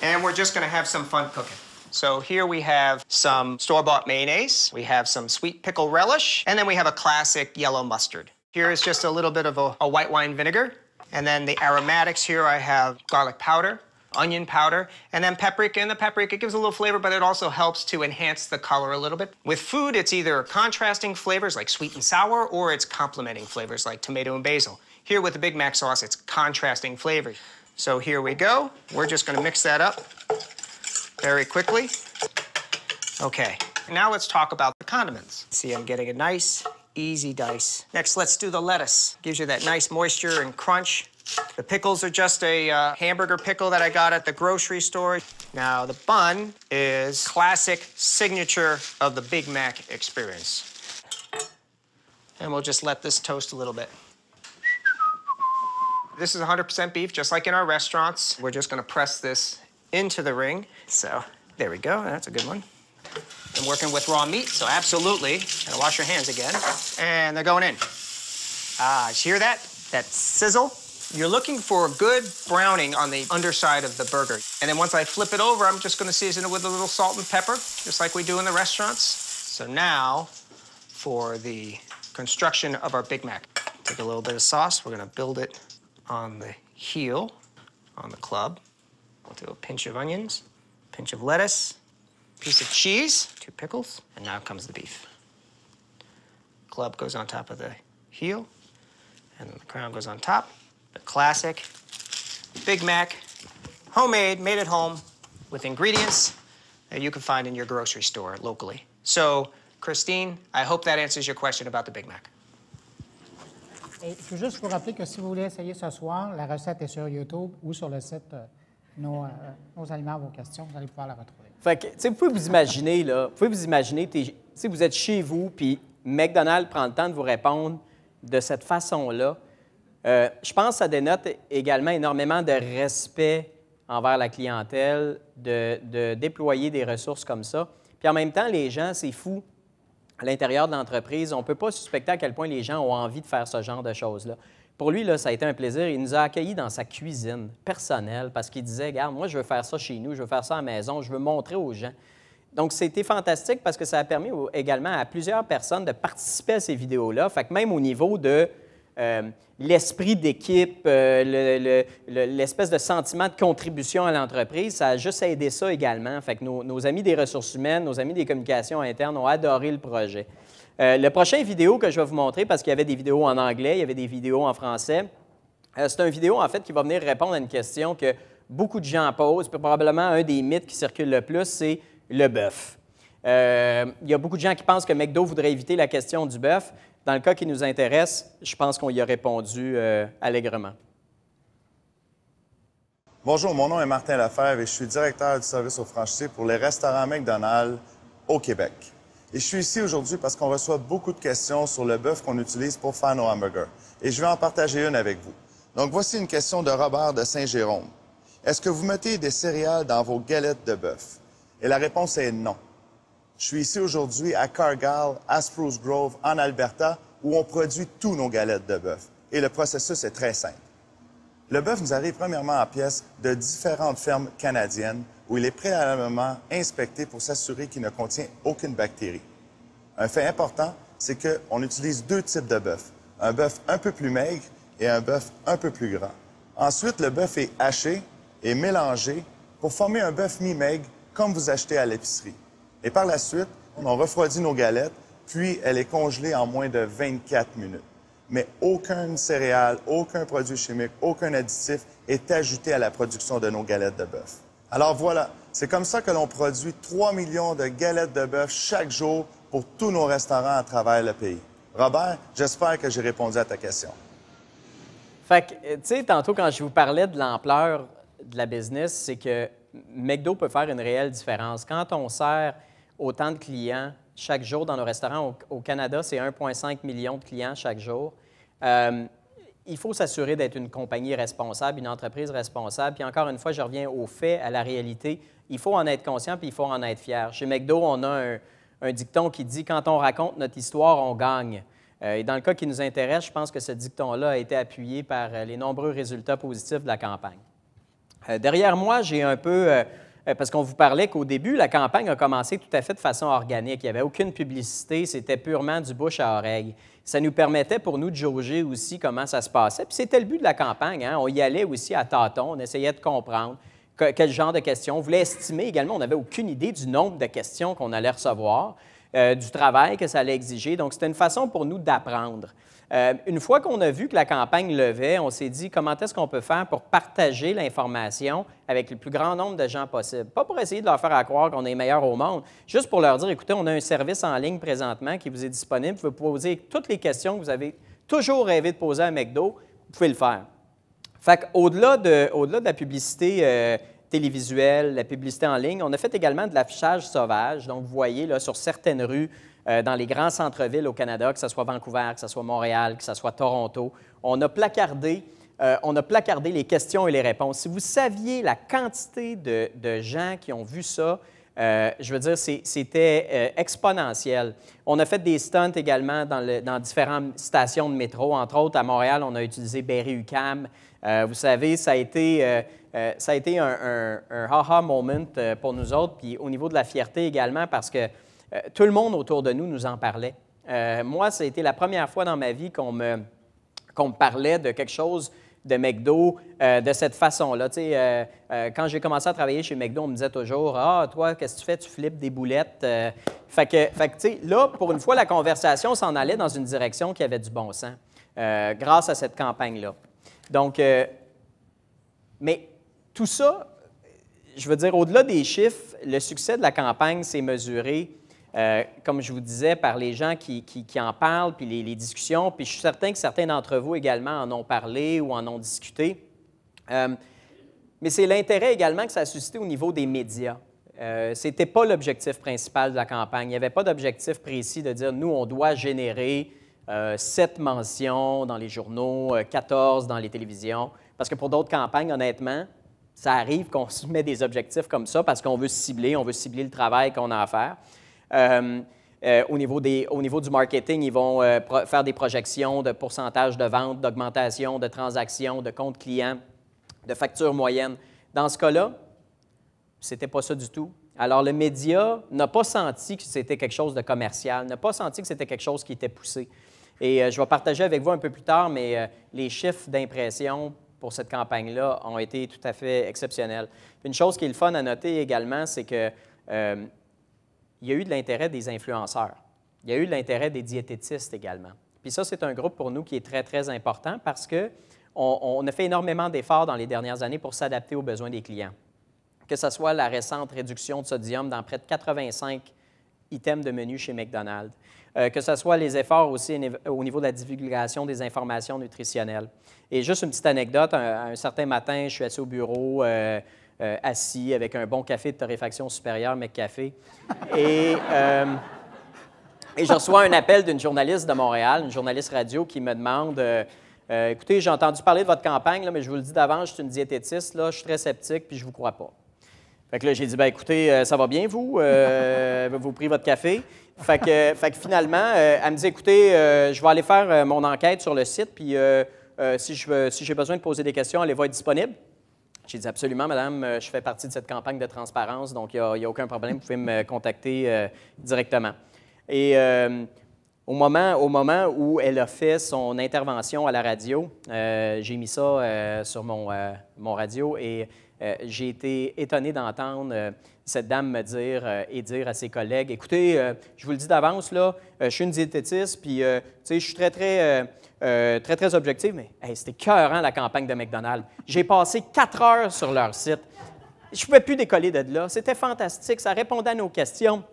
[SPEAKER 4] and we're just gonna have some fun cooking. So here we have some store-bought mayonnaise, we have some sweet pickle relish, and then we have a classic yellow mustard. Here is just a little bit of a, a white wine vinegar, and then the aromatics here I have garlic powder, onion powder, and then paprika. And the paprika gives a little flavor, but it also helps to enhance the color a little bit. With food, it's either contrasting flavors like sweet and sour, or it's complementing flavors like tomato and basil. Here with the Big Mac sauce, it's contrasting flavors. So here we go. We're just gonna mix that up very quickly. Okay, now let's talk about the condiments. See, I'm getting a nice, easy dice. Next, let's do the lettuce. Gives you that nice moisture and crunch. The pickles are just a uh, hamburger pickle that I got at the grocery store. Now, the bun is classic signature of the Big Mac experience. And we'll just let this toast a little bit. This is 100% beef, just like in our restaurants. We're just gonna press this into the ring. So there we go, that's a good one. I'm working with raw meat, so absolutely. Gotta wash your hands again. And they're going in. Ah, uh, hear that? That sizzle? You're looking for good browning on the underside of the burger. And then once I flip it over, I'm just gonna season it with a little salt and pepper, just like we do in the restaurants. So now for the construction of our Big Mac. Take a little bit of sauce. We're gonna build it on the heel, on the club. We'll do a pinch of onions, pinch of lettuce, piece of cheese, two pickles, and now comes the beef. Club goes on top of the heel, and then the crown goes on top. the classic Big Mac, homemade, made at home, with ingredients that you can find in your grocery store locally. So, Christine, I hope that answers your question about the Big Mac.
[SPEAKER 2] Et je veux juste vous rappeler que si vous voulez essayer ce soir, la recette est sur YouTube ou sur le site euh, nos, euh, nos, aliments, vos questions, vous allez pouvoir la retrouver.
[SPEAKER 3] Fait que, tu sais, vous pouvez vous imaginer, là, vous pouvez vous imaginer, si vous êtes chez vous, puis McDonald's prend le temps de vous répondre de cette façon-là, euh, je pense que ça dénote également énormément de respect envers la clientèle, de, déployer des ressources comme ça. Puis en même temps, les gens, c'est fou. À l'intérieur de l'entreprise, on ne peut pas suspecter à quel point les gens ont envie de faire ce genre de choses-là. Pour lui, ça a été un plaisir. Il nous a accueillis dans sa cuisine personnelle parce qu'il disait, regarde, moi, je veux faire ça chez nous, je veux faire ça à la maison, je veux montrer aux gens. Donc, c'était fantastique parce que ça a permis également à plusieurs personnes de participer à ces vidéos-là. Fait que même au niveau de euh, l'esprit d'équipe, euh, l'espèce de sentiment de contribution à l'entreprise, ça a juste aidé ça également. Fait nos, amis des ressources humaines, nos amis des communications internes ont adoré le projet. La euh, le prochain vidéo que je vais vous montrer, parce qu'il y avait des vidéos en anglais, il y avait des vidéos en français, c'est une vidéo en fait qui va venir répondre à une question que beaucoup de gens posent, probablement un des mythes qui circule le plus, c'est le bœuf. il y a beaucoup de gens qui pensent que McDo voudrait éviter la question du bœuf. Dans le cas qui nous intéresse, je pense qu'on y a répondu euh, allègrement.
[SPEAKER 1] Bonjour, mon nom est Martin Lafèvre et je suis directeur du service aux franchisés pour les restaurants McDonald's au Québec. Et je suis ici aujourd'hui parce qu'on reçoit beaucoup de questions sur le bœuf qu'on utilise pour faire nos hamburgers. Et je vais en partager une avec vous. Donc voici une question de Robert de Saint-Jérôme. Est-ce que vous mettez des céréales dans vos galettes de bœuf? Et la réponse est non. Je suis ici aujourd'hui à Cargill, à Spruce Grove, en Alberta, où on produit tous nos galettes de bœuf. Et le processus est très simple. Le bœuf nous arrive premièrement en pièces de différentes fermes canadiennes où il est préalablement inspecté pour s'assurer qu'il ne contient aucune bactérie. Un fait important, c'est qu'on utilise deux types de bœuf. Un bœuf un peu plus maigre et un bœuf un peu plus grand. Ensuite, le bœuf est haché et mélangé pour former un bœuf mi-maigre comme vous achetez à l'épicerie. Et par la suite, on refroidit nos galettes, puis elle est congelée en moins de 24 minutes. Mais aucun céréale, aucun produit chimique, aucun additif est ajouté à la production de nos galettes de bœuf. Alors voilà, c'est comme ça que l'on produit 3 millions de galettes de bœuf chaque jour pour tous nos restaurants à travers le pays. Robert, j'espère que j'ai répondu à ta question.
[SPEAKER 3] Fait que, tu sais, tantôt, quand je vous parlais de l'ampleur de la business, c'est que McDo peut faire une réelle différence. Quand on sert autant de clients chaque jour dans nos restaurants. Au, Canada, c'est 1,5 million de clients chaque jour. Euh, il faut s'assurer d'être une compagnie responsable, une entreprise responsable. Puis encore une fois, je reviens au fait, à la réalité. Il faut en être conscient, puis il faut en être fier. Chez McDo, on a un, dicton qui dit quand on raconte notre histoire, on gagne. Euh, et dans le cas qui nous intéresse, je pense que ce dicton-là a été appuyé par euh, les nombreux résultats positifs de la campagne. derrière moi, j'ai un peu euh, parce qu'on vous parlait qu'au début, la campagne a commencé tout à fait de façon organique. Il n'y avait aucune publicité, c'était purement du bouche à oreille. Ça nous permettait pour nous de jauger aussi comment ça se passait. Puis c'était le but de la campagne. Hein. On y allait aussi à tâtons, on essayait de comprendre quel genre de questions. On voulait estimer également, on n'avait aucune idée du nombre de questions qu'on allait recevoir, euh, du travail que ça allait exiger. Donc c'était une façon pour nous d'apprendre. Euh, une fois qu'on a vu que la campagne levait, on s'est dit comment est-ce qu'on peut faire pour partager l'information avec le plus grand nombre de gens possible. Pas pour essayer de leur faire croire qu'on est meilleur au monde, juste pour leur dire écoutez, on a un service en ligne présentement qui vous est disponible. Vous pouvez poser toutes les questions que vous avez toujours rêvé de poser à McDo. Vous pouvez le faire. Fait au-delà de, au -delà de la publicité euh, télévisuelle, la publicité en ligne, on a fait également de l'affichage sauvage. Donc, vous voyez là, sur certaines rues, euh, dans les grands centres-villes au Canada, que ce soit Vancouver, que ce soit Montréal, que ce soit Toronto. On a placardé. Euh, on a placardé les questions et les réponses. Si vous saviez la quantité de, de gens qui ont vu ça, euh, je veux dire, c'était exponentiel. On a fait des stunts également dans, dans, différentes stations de métro. Entre autres, à Montréal, on a utilisé berry Ucam. vous savez, ça a été, ça a été un, un, un, haha moment pour nous autres, puis au niveau de la fierté également, parce que euh, tout le monde autour de nous nous en parlait. Euh, moi, ça a été la première fois dans ma vie qu'on me, parlait de quelque chose de McDo euh, de cette façon-là. quand j'ai commencé à travailler chez McDo, on me disait toujours Ah, toi, qu'est-ce que tu fais Tu flippes des boulettes. fait là, pour une fois, la conversation s'en allait dans une direction qui avait du bon sens grâce à cette campagne-là. Donc, mais tout ça, je veux dire, au-delà des chiffres, le succès de la campagne s'est mesuré euh, comme je vous disais, par les gens qui, en parlent, puis les, discussions, puis je suis certain que certains d'entre vous également en ont parlé ou en ont discuté. Euh, mais c'est l'intérêt également que ça a suscité au niveau des médias. Euh, ce n'était pas l'objectif principal de la campagne. Il n'y avait pas d'objectif précis de dire, nous, on doit générer sept mentions dans les journaux, 14 dans les télévisions. Parce que pour d'autres campagnes, honnêtement, ça arrive qu'on <laughs> se met des objectifs comme ça parce qu'on veut cibler, on veut cibler le travail qu'on a à faire. Euh, euh, au, niveau des, niveau du marketing, ils vont euh, faire des projections de pourcentage de vente, d'augmentation, de transactions, de comptes clients, de factures moyennes. Dans ce cas-là, ce n'était pas ça du tout. Alors, le média n'a pas senti que c'était quelque chose de commercial, n'a pas senti que c'était quelque chose qui était poussé. Et je vais partager avec vous un peu plus tard, mais les chiffres d'impression pour cette campagne-là ont été tout à fait exceptionnels. Une chose qui est le fun à noter également, c'est que il y a eu de l'intérêt des influenceurs. Il y a eu de l'intérêt des diététistes également. Puis ça, c'est un groupe pour nous qui est très, très important parce que on, a fait énormément d'efforts dans les dernières années pour s'adapter aux besoins des clients. Que ce soit la récente réduction de sodium dans près de 85 items de menu chez McDonald's, euh, que ce soit les efforts aussi au niveau de la divulgation des informations nutritionnelles. Et juste une petite anecdote, un, certain matin, je suis assis au bureau, euh, euh, assis avec un bon café de torréfaction supérieure, mais café. Et, euh, et je reçois un appel d'une journaliste de Montréal, une journaliste radio, qui me demande euh, Écoutez, j'ai entendu parler de votre campagne, mais je vous le dis d'avance, je suis une diététiste, là, je suis très sceptique, puis je ne vous crois pas. Fait que là, j'ai dit, ben écoutez, ça va bien, vous? vous prenez votre café? Fait que, finalement, elle me dit, écoutez, je vais aller faire mon enquête sur le site, puis si, je, si j'ai besoin de poser des questions, elle va être disponible. J'ai dit absolument, madame, euh, je fais partie de cette campagne de transparence, donc il n'y a, aucun problème, vous pouvez me contacter euh, directement. Et euh, au, moment, au moment où elle a fait son intervention à la radio, j'ai mis ça sur mon, mon, radio et j'ai été étonné d'entendre cette dame me dire et dire à ses collègues, écoutez, je vous le dis d'avance, là, je suis une diététiste, puis je suis très, très euh, très, très objectif, mais c'était cœurant hein, la campagne de McDonald's. J'ai passé quatre heures sur leur site. Je ne pouvais plus décoller de là. C'était fantastique. Ça répondait à nos questions.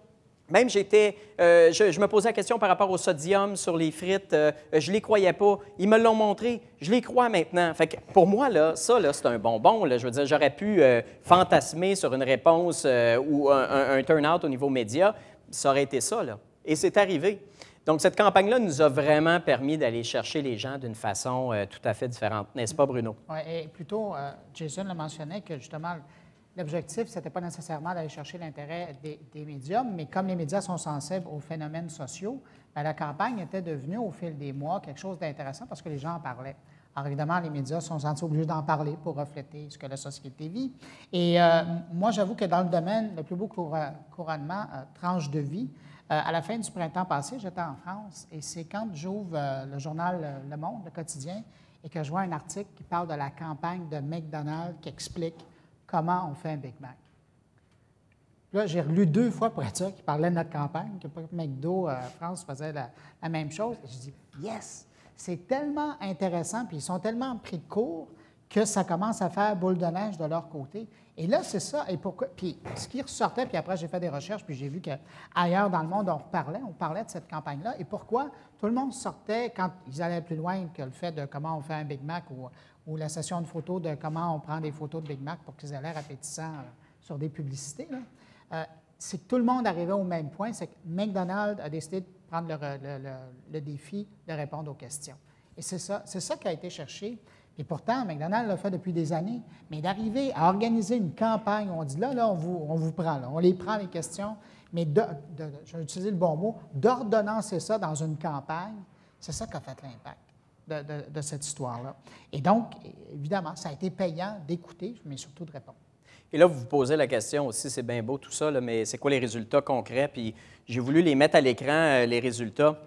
[SPEAKER 3] Même j'étais, euh, je, me posais la question par rapport au sodium sur les frites. Euh, je ne les croyais pas. Ils me l'ont montré. Je les crois maintenant. Fait pour moi, là, ça, là, c'est un bonbon. Je veux dire, j'aurais pu fantasmer sur une réponse ou un, turnout au niveau média. Ça aurait été ça. Là. Et c'est arrivé. Donc, cette campagne-là nous a vraiment permis d'aller chercher les gens d'une façon euh, tout à fait différente, n'est-ce pas, Bruno?
[SPEAKER 2] Oui, et plutôt, euh, Jason le mentionnait que justement, l'objectif, ce n'était pas nécessairement d'aller chercher l'intérêt des, des, médiums, mais comme les médias sont sensibles aux phénomènes sociaux, ben, la campagne était devenue au fil des mois quelque chose d'intéressant parce que les gens en parlaient. Alors évidemment, les médias sont sentis obligés d'en parler pour refléter ce que la société vit. Et euh, moi, j'avoue que dans le domaine, le plus beau couronnement, tranche de vie, euh, à la fin du printemps passé, j'étais en France et c'est quand j'ouvre euh, le journal euh, Le Monde, le quotidien, et que je vois un article qui parle de la campagne de McDonald's qui explique comment on fait un Big Mac. là, j'ai relu deux fois pour être sûr qu'il parlait de notre campagne, que McDo en France faisait la, même chose. je dis, yes, c'est tellement intéressant, puis ils sont tellement pris de court que ça commence à faire boule de neige de leur côté. Et là, c'est ça. Et pourquoi? Puis ce qui ressortait, puis après, j'ai fait des recherches, puis j'ai vu qu'ailleurs dans le monde, on parlait, on parlait de cette campagne-là. Et pourquoi tout le monde sortait, quand ils allaient plus loin que le fait de comment on fait un Big Mac ou, la session de photos de comment on prend des photos de Big Mac pour qu'ils aient l'air appétissants euh, sur des publicités, euh, c'est que tout le monde arrivait au même point, c'est que McDonald's a décidé de prendre le, le défi de répondre aux questions. Et c'est ça, c'est ça qui a été cherché. Et pourtant, McDonald's l'a fait depuis des années. Mais d'arriver à organiser une campagne, on dit là, là, on vous, on vous prend, on les prend les questions, mais le bon mot, d'ordonnancer ça dans une campagne, c'est ça qui a fait l'impact. De, de, cette histoire-là. Et donc, évidemment, ça a été payant d'écouter, mais surtout de répondre.
[SPEAKER 3] Et là, vous vous posez la question aussi, c'est bien beau tout ça, mais c'est quoi les résultats concrets? Puis j'ai voulu les mettre à l'écran, euh, les résultats.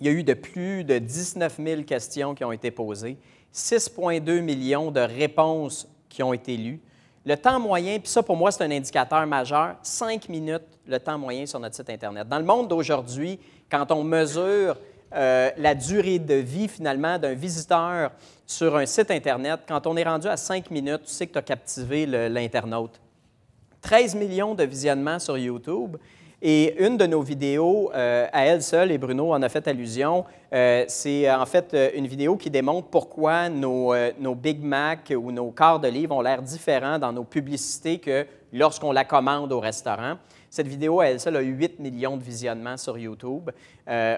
[SPEAKER 3] Il y a eu de plus de 19 000 questions qui ont été posées 6,2 millions de réponses qui ont été lues. Le temps moyen, puis ça pour moi c'est un indicateur majeur, 5 minutes le temps moyen sur notre site Internet. Dans le monde d'aujourd'hui, quand on mesure euh, la durée de vie finalement d'un visiteur sur un site Internet, quand on est rendu à 5 minutes, tu sais que tu as captivé l'internaute. 13 millions de visionnements sur YouTube, et une de nos vidéos, euh, à elle seule, et Bruno en a fait allusion, euh, c'est euh, en fait une vidéo qui démontre pourquoi nos, nos Big Mac ou nos quarts de livre ont l'air différents dans nos publicités que lorsqu'on la commande au restaurant. Cette vidéo, à elle seule, a eu 8 millions de visionnements sur YouTube.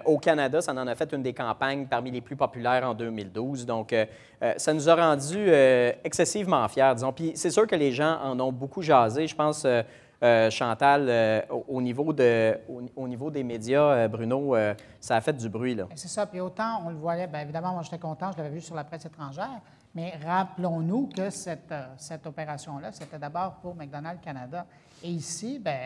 [SPEAKER 3] au Canada, ça en a fait une des campagnes parmi les plus populaires en 2012. Donc, ça nous a rendu excessivement fiers, disons. Puis c'est sûr que les gens en ont beaucoup jasé. Je pense euh, Chantal, euh, au, niveau de, au, niveau des médias, euh, Bruno, ça a fait du bruit. C'est
[SPEAKER 2] ça. Puis autant on le voyait, bien évidemment, moi j'étais content, je l'avais vu sur la presse étrangère, mais rappelons-nous que cette, opération-là, c'était d'abord pour McDonald's Canada. Et ici, bien,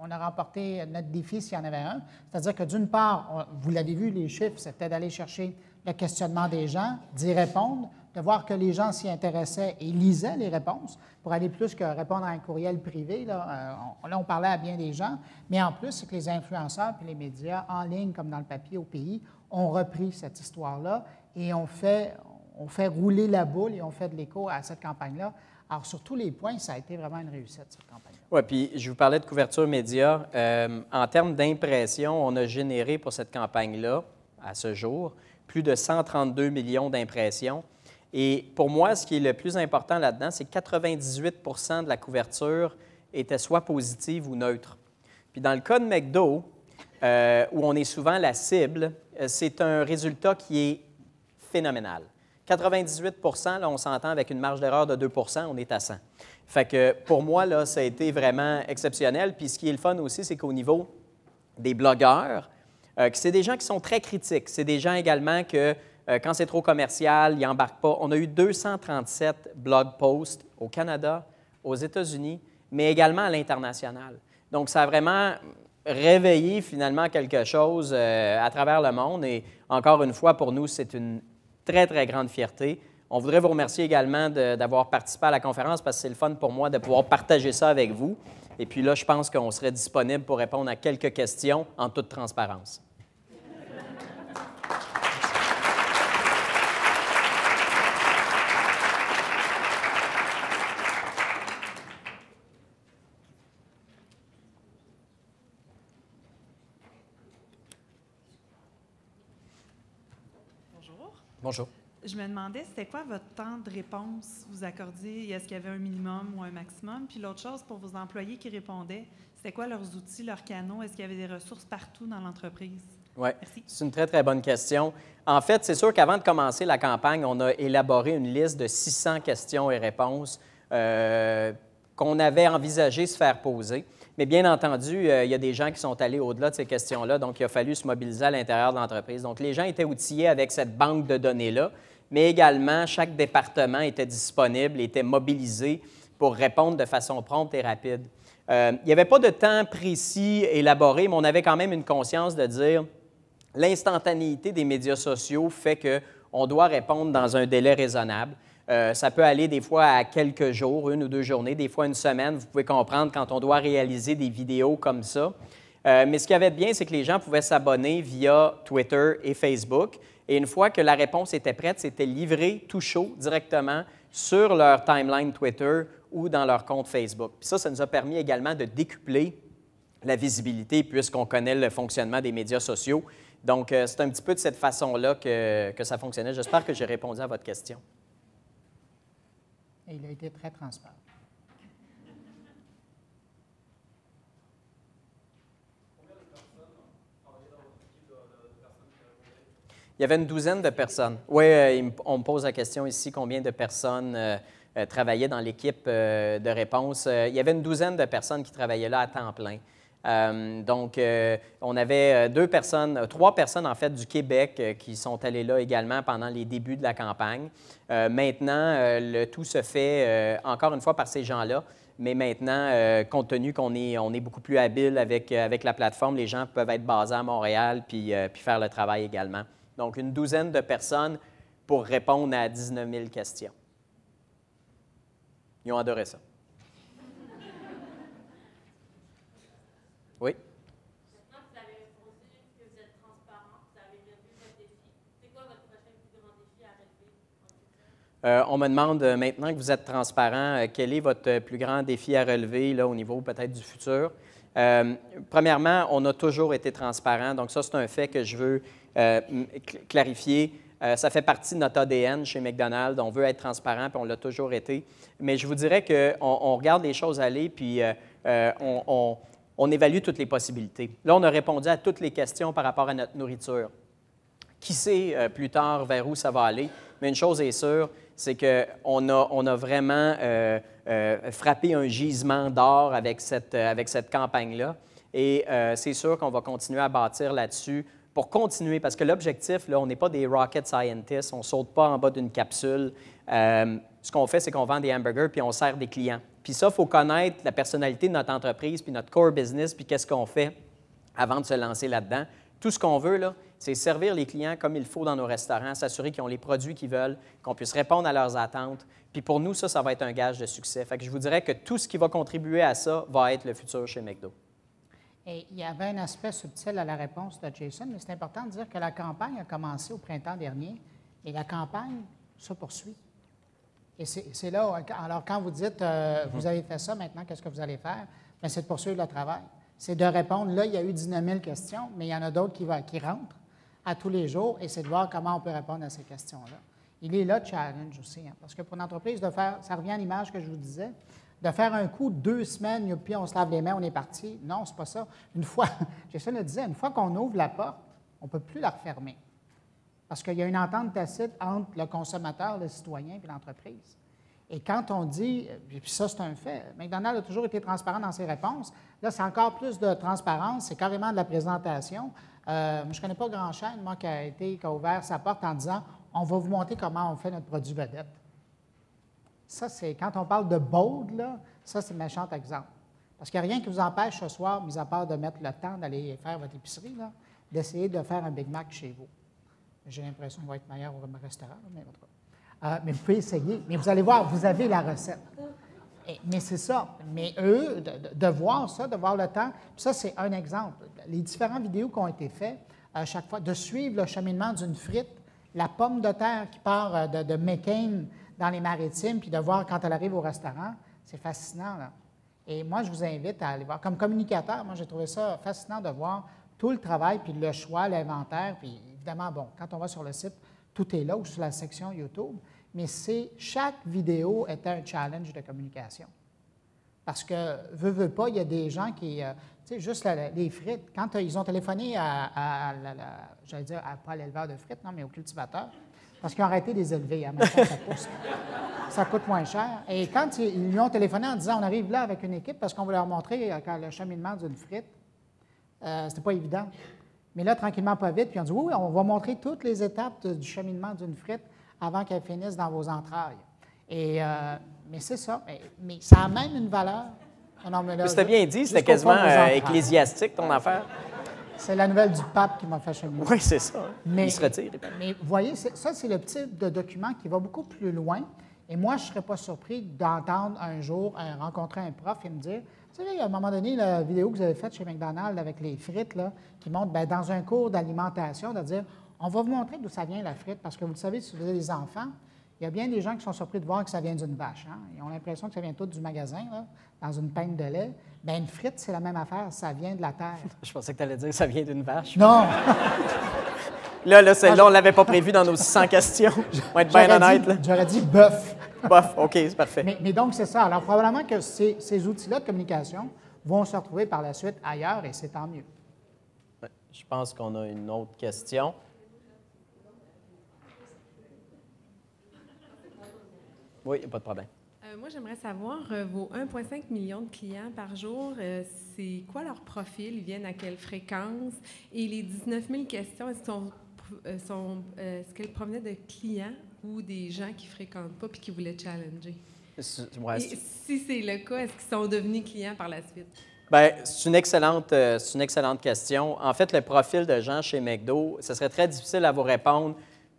[SPEAKER 2] on a remporté notre défi s'il y en avait un. C'est-à-dire que d'une part, vous l'avez vu, les chiffres, c'était d'aller chercher le questionnement des gens, d'y répondre, de voir que les gens s'y intéressaient et lisaient les réponses pour aller plus que répondre à un courriel privé. Là, euh, on, parlait à bien des gens, mais en plus, c'est que les influenceurs et les médias, en ligne comme dans le papier au pays, ont repris cette histoire-là et ont fait, fait rouler la boule et ont fait de l'écho à cette campagne-là. Alors, sur tous les points, ça a été vraiment une réussite, cette campagne.
[SPEAKER 3] Oui, puis je vous parlais de couverture média. Euh, en termes d'impression, on a généré pour cette campagne-là, à ce jour, plus de 132 millions d'impressions. Et pour moi, ce qui est le plus important là-dedans, c'est que 98 de la couverture était soit positive ou neutre. Puis dans le cas de McDo, euh, où on est souvent la cible, euh, c'est un résultat qui est phénoménal. 98 là, on s'entend avec une marge d'erreur de 2 on est à 100 Fait que pour moi, là, ça a été vraiment exceptionnel. Puis ce qui est le fun aussi, c'est qu'au niveau des blogueurs, euh, c'est des gens qui sont très critiques. C'est des gens également que euh, quand c'est trop commercial, il embarque pas. On a eu 237 blog posts au Canada, aux États-Unis, mais également à l'international. Donc, ça a vraiment réveillé finalement quelque chose euh, à travers le monde. Et encore une fois, pour nous, c'est une très, très grande fierté. On voudrait vous remercier également d'avoir participé à la conférence parce que c'est le fun pour moi de pouvoir partager ça avec vous. Et puis là, je pense qu'on serait disponible pour répondre à quelques questions en toute transparence. Bonjour. Je me
[SPEAKER 2] demandais, c'était quoi votre temps de réponse vous accordiez? Est-ce qu'il y avait un minimum ou un maximum? Puis l'autre chose, pour vos employés qui répondaient, c'était quoi leurs outils, leurs canaux? Est-ce qu'il y avait des ressources partout dans l'entreprise?
[SPEAKER 3] Oui, c'est une très, très bonne question. En fait, c'est sûr qu'avant de commencer la campagne, on a élaboré une liste de 600 questions et réponses euh, qu'on avait envisagé se faire poser. Mais bien entendu, euh, il y a des gens qui sont allés au-delà de ces questions-là, donc il a fallu se mobiliser à l'intérieur de l'entreprise. Donc les gens étaient outillés avec cette banque de données-là, mais également chaque département était disponible, était mobilisé pour répondre de façon prompte et rapide. Euh, il n'y avait pas de temps précis élaboré, mais on avait quand même une conscience de dire l'instantanéité des médias sociaux fait qu'on doit répondre dans un délai raisonnable. Euh, ça peut aller des fois à quelques jours, une ou deux journées, des fois une semaine. Vous pouvez comprendre quand on doit réaliser des vidéos comme ça. Euh, mais ce qui avait de bien, c'est que les gens pouvaient s'abonner via Twitter et Facebook. Et une fois que la réponse était prête, c'était livré tout chaud directement sur leur timeline Twitter ou dans leur compte Facebook. ça, ça nous a permis également de décupler la visibilité puisqu'on connaît le fonctionnement des médias sociaux. Donc, euh, c'est un petit peu de cette façon-là que ça fonctionnait. J'espère que j'ai répondu à votre
[SPEAKER 2] question et il a été très transparent.
[SPEAKER 3] Il y avait une douzaine de personnes. Oui, euh, on me pose la question ici, combien de personnes euh, euh, travaillaient dans l'équipe de réponse. il y avait une douzaine de personnes qui travaillaient là à temps plein. Euh, donc, euh, on avait euh, deux personnes, trois personnes en fait du Québec qui sont allées là également pendant les débuts de la campagne. maintenant, le tout se fait encore une fois par ces gens-là. Mais maintenant, compte tenu qu'on est, on est beaucoup plus habile avec, avec la plateforme, les gens peuvent être basés à Montréal puis, puis faire le travail également. Donc, une douzaine de personnes pour répondre à 19 000 questions. Ils ont adoré ça. Oui. Euh, on me demande euh, maintenant que vous êtes transparent, euh, quel est votre plus grand défi à relever là, au niveau peut-être du futur? premièrement, on a toujours été transparent, donc ça, c'est un fait que je veux clarifier. ça fait partie de notre ADN chez McDonald's. On veut être transparent, puis on l'a toujours été. Mais je vous dirais qu'on on regarde les choses aller, puis on, on évalue toutes les possibilités. Là, on a répondu à toutes les questions par rapport à notre nourriture. Qui sait euh, plus tard vers où ça va aller, mais une chose est sûre, c'est qu'on a, on a vraiment euh, euh, frappé un gisement d'or avec cette, avec cette campagne-là. Et c'est sûr qu'on va continuer à bâtir là-dessus pour continuer, parce que l'objectif, là, on n'est pas des rocket scientists, on ne saute pas en bas d'une capsule. ce qu'on fait, c'est qu'on vend des hamburgers puis on sert des clients. Puis ça, il faut connaître la personnalité de notre entreprise, puis notre core business, puis qu'est-ce qu'on fait avant de se lancer là-dedans. Tout ce qu'on veut, là, c'est servir les clients comme il faut dans nos restaurants, s'assurer qu'ils ont les produits qu'ils veulent, qu'on puisse répondre à leurs attentes. Puis pour nous, ça, ça va être un gage de succès. Fait que je vous dirais que tout ce qui va contribuer à ça va être le futur chez McDo.
[SPEAKER 2] Et il y avait un aspect subtil à la réponse de Jason, mais c'est important de dire que la campagne a commencé au printemps dernier et la campagne se poursuit. Et c'est là, alors quand vous dites, euh, vous mhm. avez fait ça, maintenant, qu'est-ce que vous allez faire? Ben, c'est de poursuivre le travail. C'est de répondre, là, il y a eu 19 000 questions, mais il y en a d'autres qui, rentrent à tous les jours, et c'est de voir comment on peut répondre à ces questions-là. Il est là le challenge aussi, hein, parce que pour entreprise de faire, ça revient à l'image que je vous disais, de faire un coup deux semaines, puis on se lave les mains, on est parti. Non, c'est pas ça. Une fois, Jésus <laughs> le disait, une fois qu'on ouvre la porte, on ne peut plus la refermer. Parce qu'il y a une entente tacite entre le consommateur, le citoyen et l'entreprise. Et quand on dit, puis ça c'est un fait, McDonald's a toujours été transparent dans ses réponses. Là, c'est encore plus de transparence, c'est carrément de la présentation. Euh, je ne connais pas grand chose moi, qui a, été, qui a ouvert sa porte en disant on va vous montrer comment on fait notre produit vedette. Ça, c'est quand on parle de bold, là, ça, c'est méchant exemple. Parce qu'il n'y a rien qui vous empêche ce soir, mis à part de mettre le temps d'aller faire votre épicerie, d'essayer de faire un Big Mac chez vous. J'ai l'impression qu'il va être meilleur au restaurant, mais en euh, vous pouvez essayer. Mais vous allez voir, vous avez la recette. mais c'est ça. Mais eux, de, voir ça, de voir le temps, ça, c'est un exemple. Les différentes vidéos qui ont été faites, à chaque fois, de suivre le cheminement d'une frite, la pomme de terre qui part euh, de, de McCain dans les maritimes, puis de voir quand elle arrive au restaurant, c'est fascinant. Et moi, je vous invite à aller voir. Comme communicateur, moi, j'ai trouvé ça fascinant de voir tout le travail, puis le choix, l'inventaire, puis évidemment, bon, quand on va sur le site, tout est là ou sur la section YouTube, mais c'est chaque vidéo était un challenge de communication. Parce que, veux, veux pas, il y a des gens qui, euh, tu sais, juste les frites, quand euh, ils ont téléphoné à, j'allais dire, pas à l'éleveur de frites, non, mais au cultivateur, parce qu'ils ont arrêté de les élever, à ça, coûte moins cher. Et quand ils, lui ont téléphoné en disant, on arrive là avec une équipe parce qu'on voulait leur montrer euh, le cheminement d'une frite, c'était pas évident. Mais là, tranquillement, pas vite, puis on dit oui, on va montrer toutes les étapes du cheminement d'une frite avant qu'elle finisse dans vos entrailles. Et, euh, mais c'est ça. Mais, ça a même une valeur. C'était bien dit, c'était quasiment euh, ecclésiastique ton affaire. C'est la nouvelle du pape qui m'a fait cheminer. Oui, c'est ça. Mais, Il se retire. Mais vous voyez, ça, c'est le type de document qui va beaucoup plus loin. Et moi, je ne serais pas surpris d'entendre un jour euh, rencontrer un prof et me dire vous savez, à un moment donné, la vidéo que vous avez faite chez McDonald's avec les frites, là, qui montre bien, dans un cours d'alimentation, de dire on va vous montrer d'où ça vient la frite, parce que vous le savez, si vous avez des enfants, il y a bien des gens qui sont surpris de voir que ça vient d'une vache. Hein? Ils ont l'impression que ça vient tout du magasin, dans une pinte de lait. Bien, une frite, c'est la même affaire, ça vient de la terre. <laughs>
[SPEAKER 3] je pensais que tu allais dire que ça vient d'une vache. Non! <laughs> là, là, celle on ne l'avait pas prévu dans nos 600 questions. <laughs> On va être bien honnête. J'aurais dit boeuf. Bof, OK, c'est parfait.
[SPEAKER 2] Mais, donc, c'est ça. Alors, probablement que ces, outils-là de communication vont se retrouver par la suite ailleurs et c'est tant mieux.
[SPEAKER 3] Ben, je pense qu'on a une autre question. Oui, pas de problème. Euh, moi, j'aimerais savoir, euh, vos 1,5 million de clients par jour, euh, c'est quoi leur profil? Ils viennent à quelle fréquence? Et les 19 000 questions, est-ce qu'elles provenaient de clients ou des gens qui fréquentent pas puis qui voulaient challenger? si c'est le cas, est-ce qu'ils sont devenus clients par la suite? Ben, c'est une, excellente, euh, c'est une excellente question. En fait, le profil de gens chez McDo, ce serait très difficile à vous répondre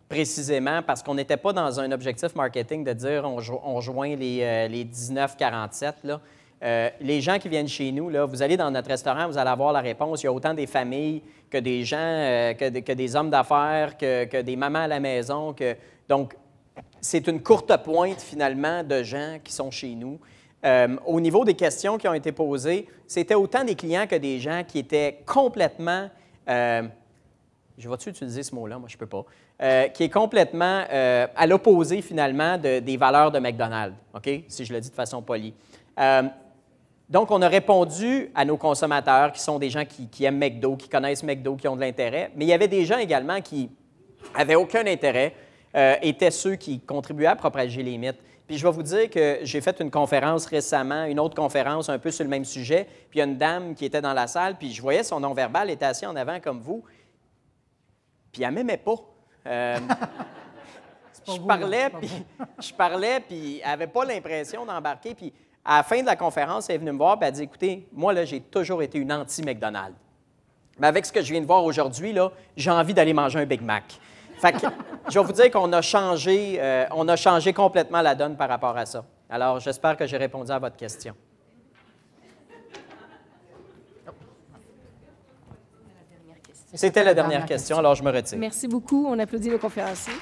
[SPEAKER 3] précisément parce qu'on n'était pas dans un objectif marketing de dire on, joint les, euh, les 19-47. Euh, les gens qui viennent chez nous, là, vous allez dans notre restaurant, vous allez avoir la réponse. Il y a autant des familles que des gens, que, que, des hommes d'affaires, que, que, des mamans à la maison, que donc, c'est une courte pointe finalement de gens qui sont chez nous. Euh, au niveau des questions qui ont été posées, c'était autant des clients que des gens qui étaient complètement... Euh, je vais-tu utiliser ce mot-là? Moi, je ne peux pas. Euh, qui est complètement à l'opposé, finalement, des valeurs de McDonald's, OK? Si je le dis de façon polie. donc, on a répondu à nos consommateurs, qui sont des gens qui, qui aiment McDo, qui connaissent McDo, qui ont de l'intérêt, mais il y avait des gens également qui n'avaient aucun intérêt, euh, étaient ceux qui contribuaient à propager les mythes. Puis je vais vous dire que j'ai fait une conférence récemment, une autre conférence un peu sur le même sujet, puis il y a une dame qui était dans la salle, puis je voyais son nom verbal était assis en avant comme vous, puis elle m'aimait pas. Euh, <laughs> je, parlais, puis, <laughs> je parlais, puis elle n'avait pas l'impression d'embarquer, puis à la fin de la conférence, elle est venue me voir, puis elle dit, écoutez, moi, là, j'ai toujours été une anti-McDonald's. Mais ben, avec ce que je viens de voir aujourd'hui, là, j'ai envie d'aller manger un Big Mac. Fait que, je vais vous dire qu'on a changé, euh, on a changé complètement la donne par rapport à ça. Alors, j'espère que j'ai répondu à votre question. C'était la dernière question, alors je me
[SPEAKER 4] retire.
[SPEAKER 1] Merci beaucoup. On applaudit le conférencier.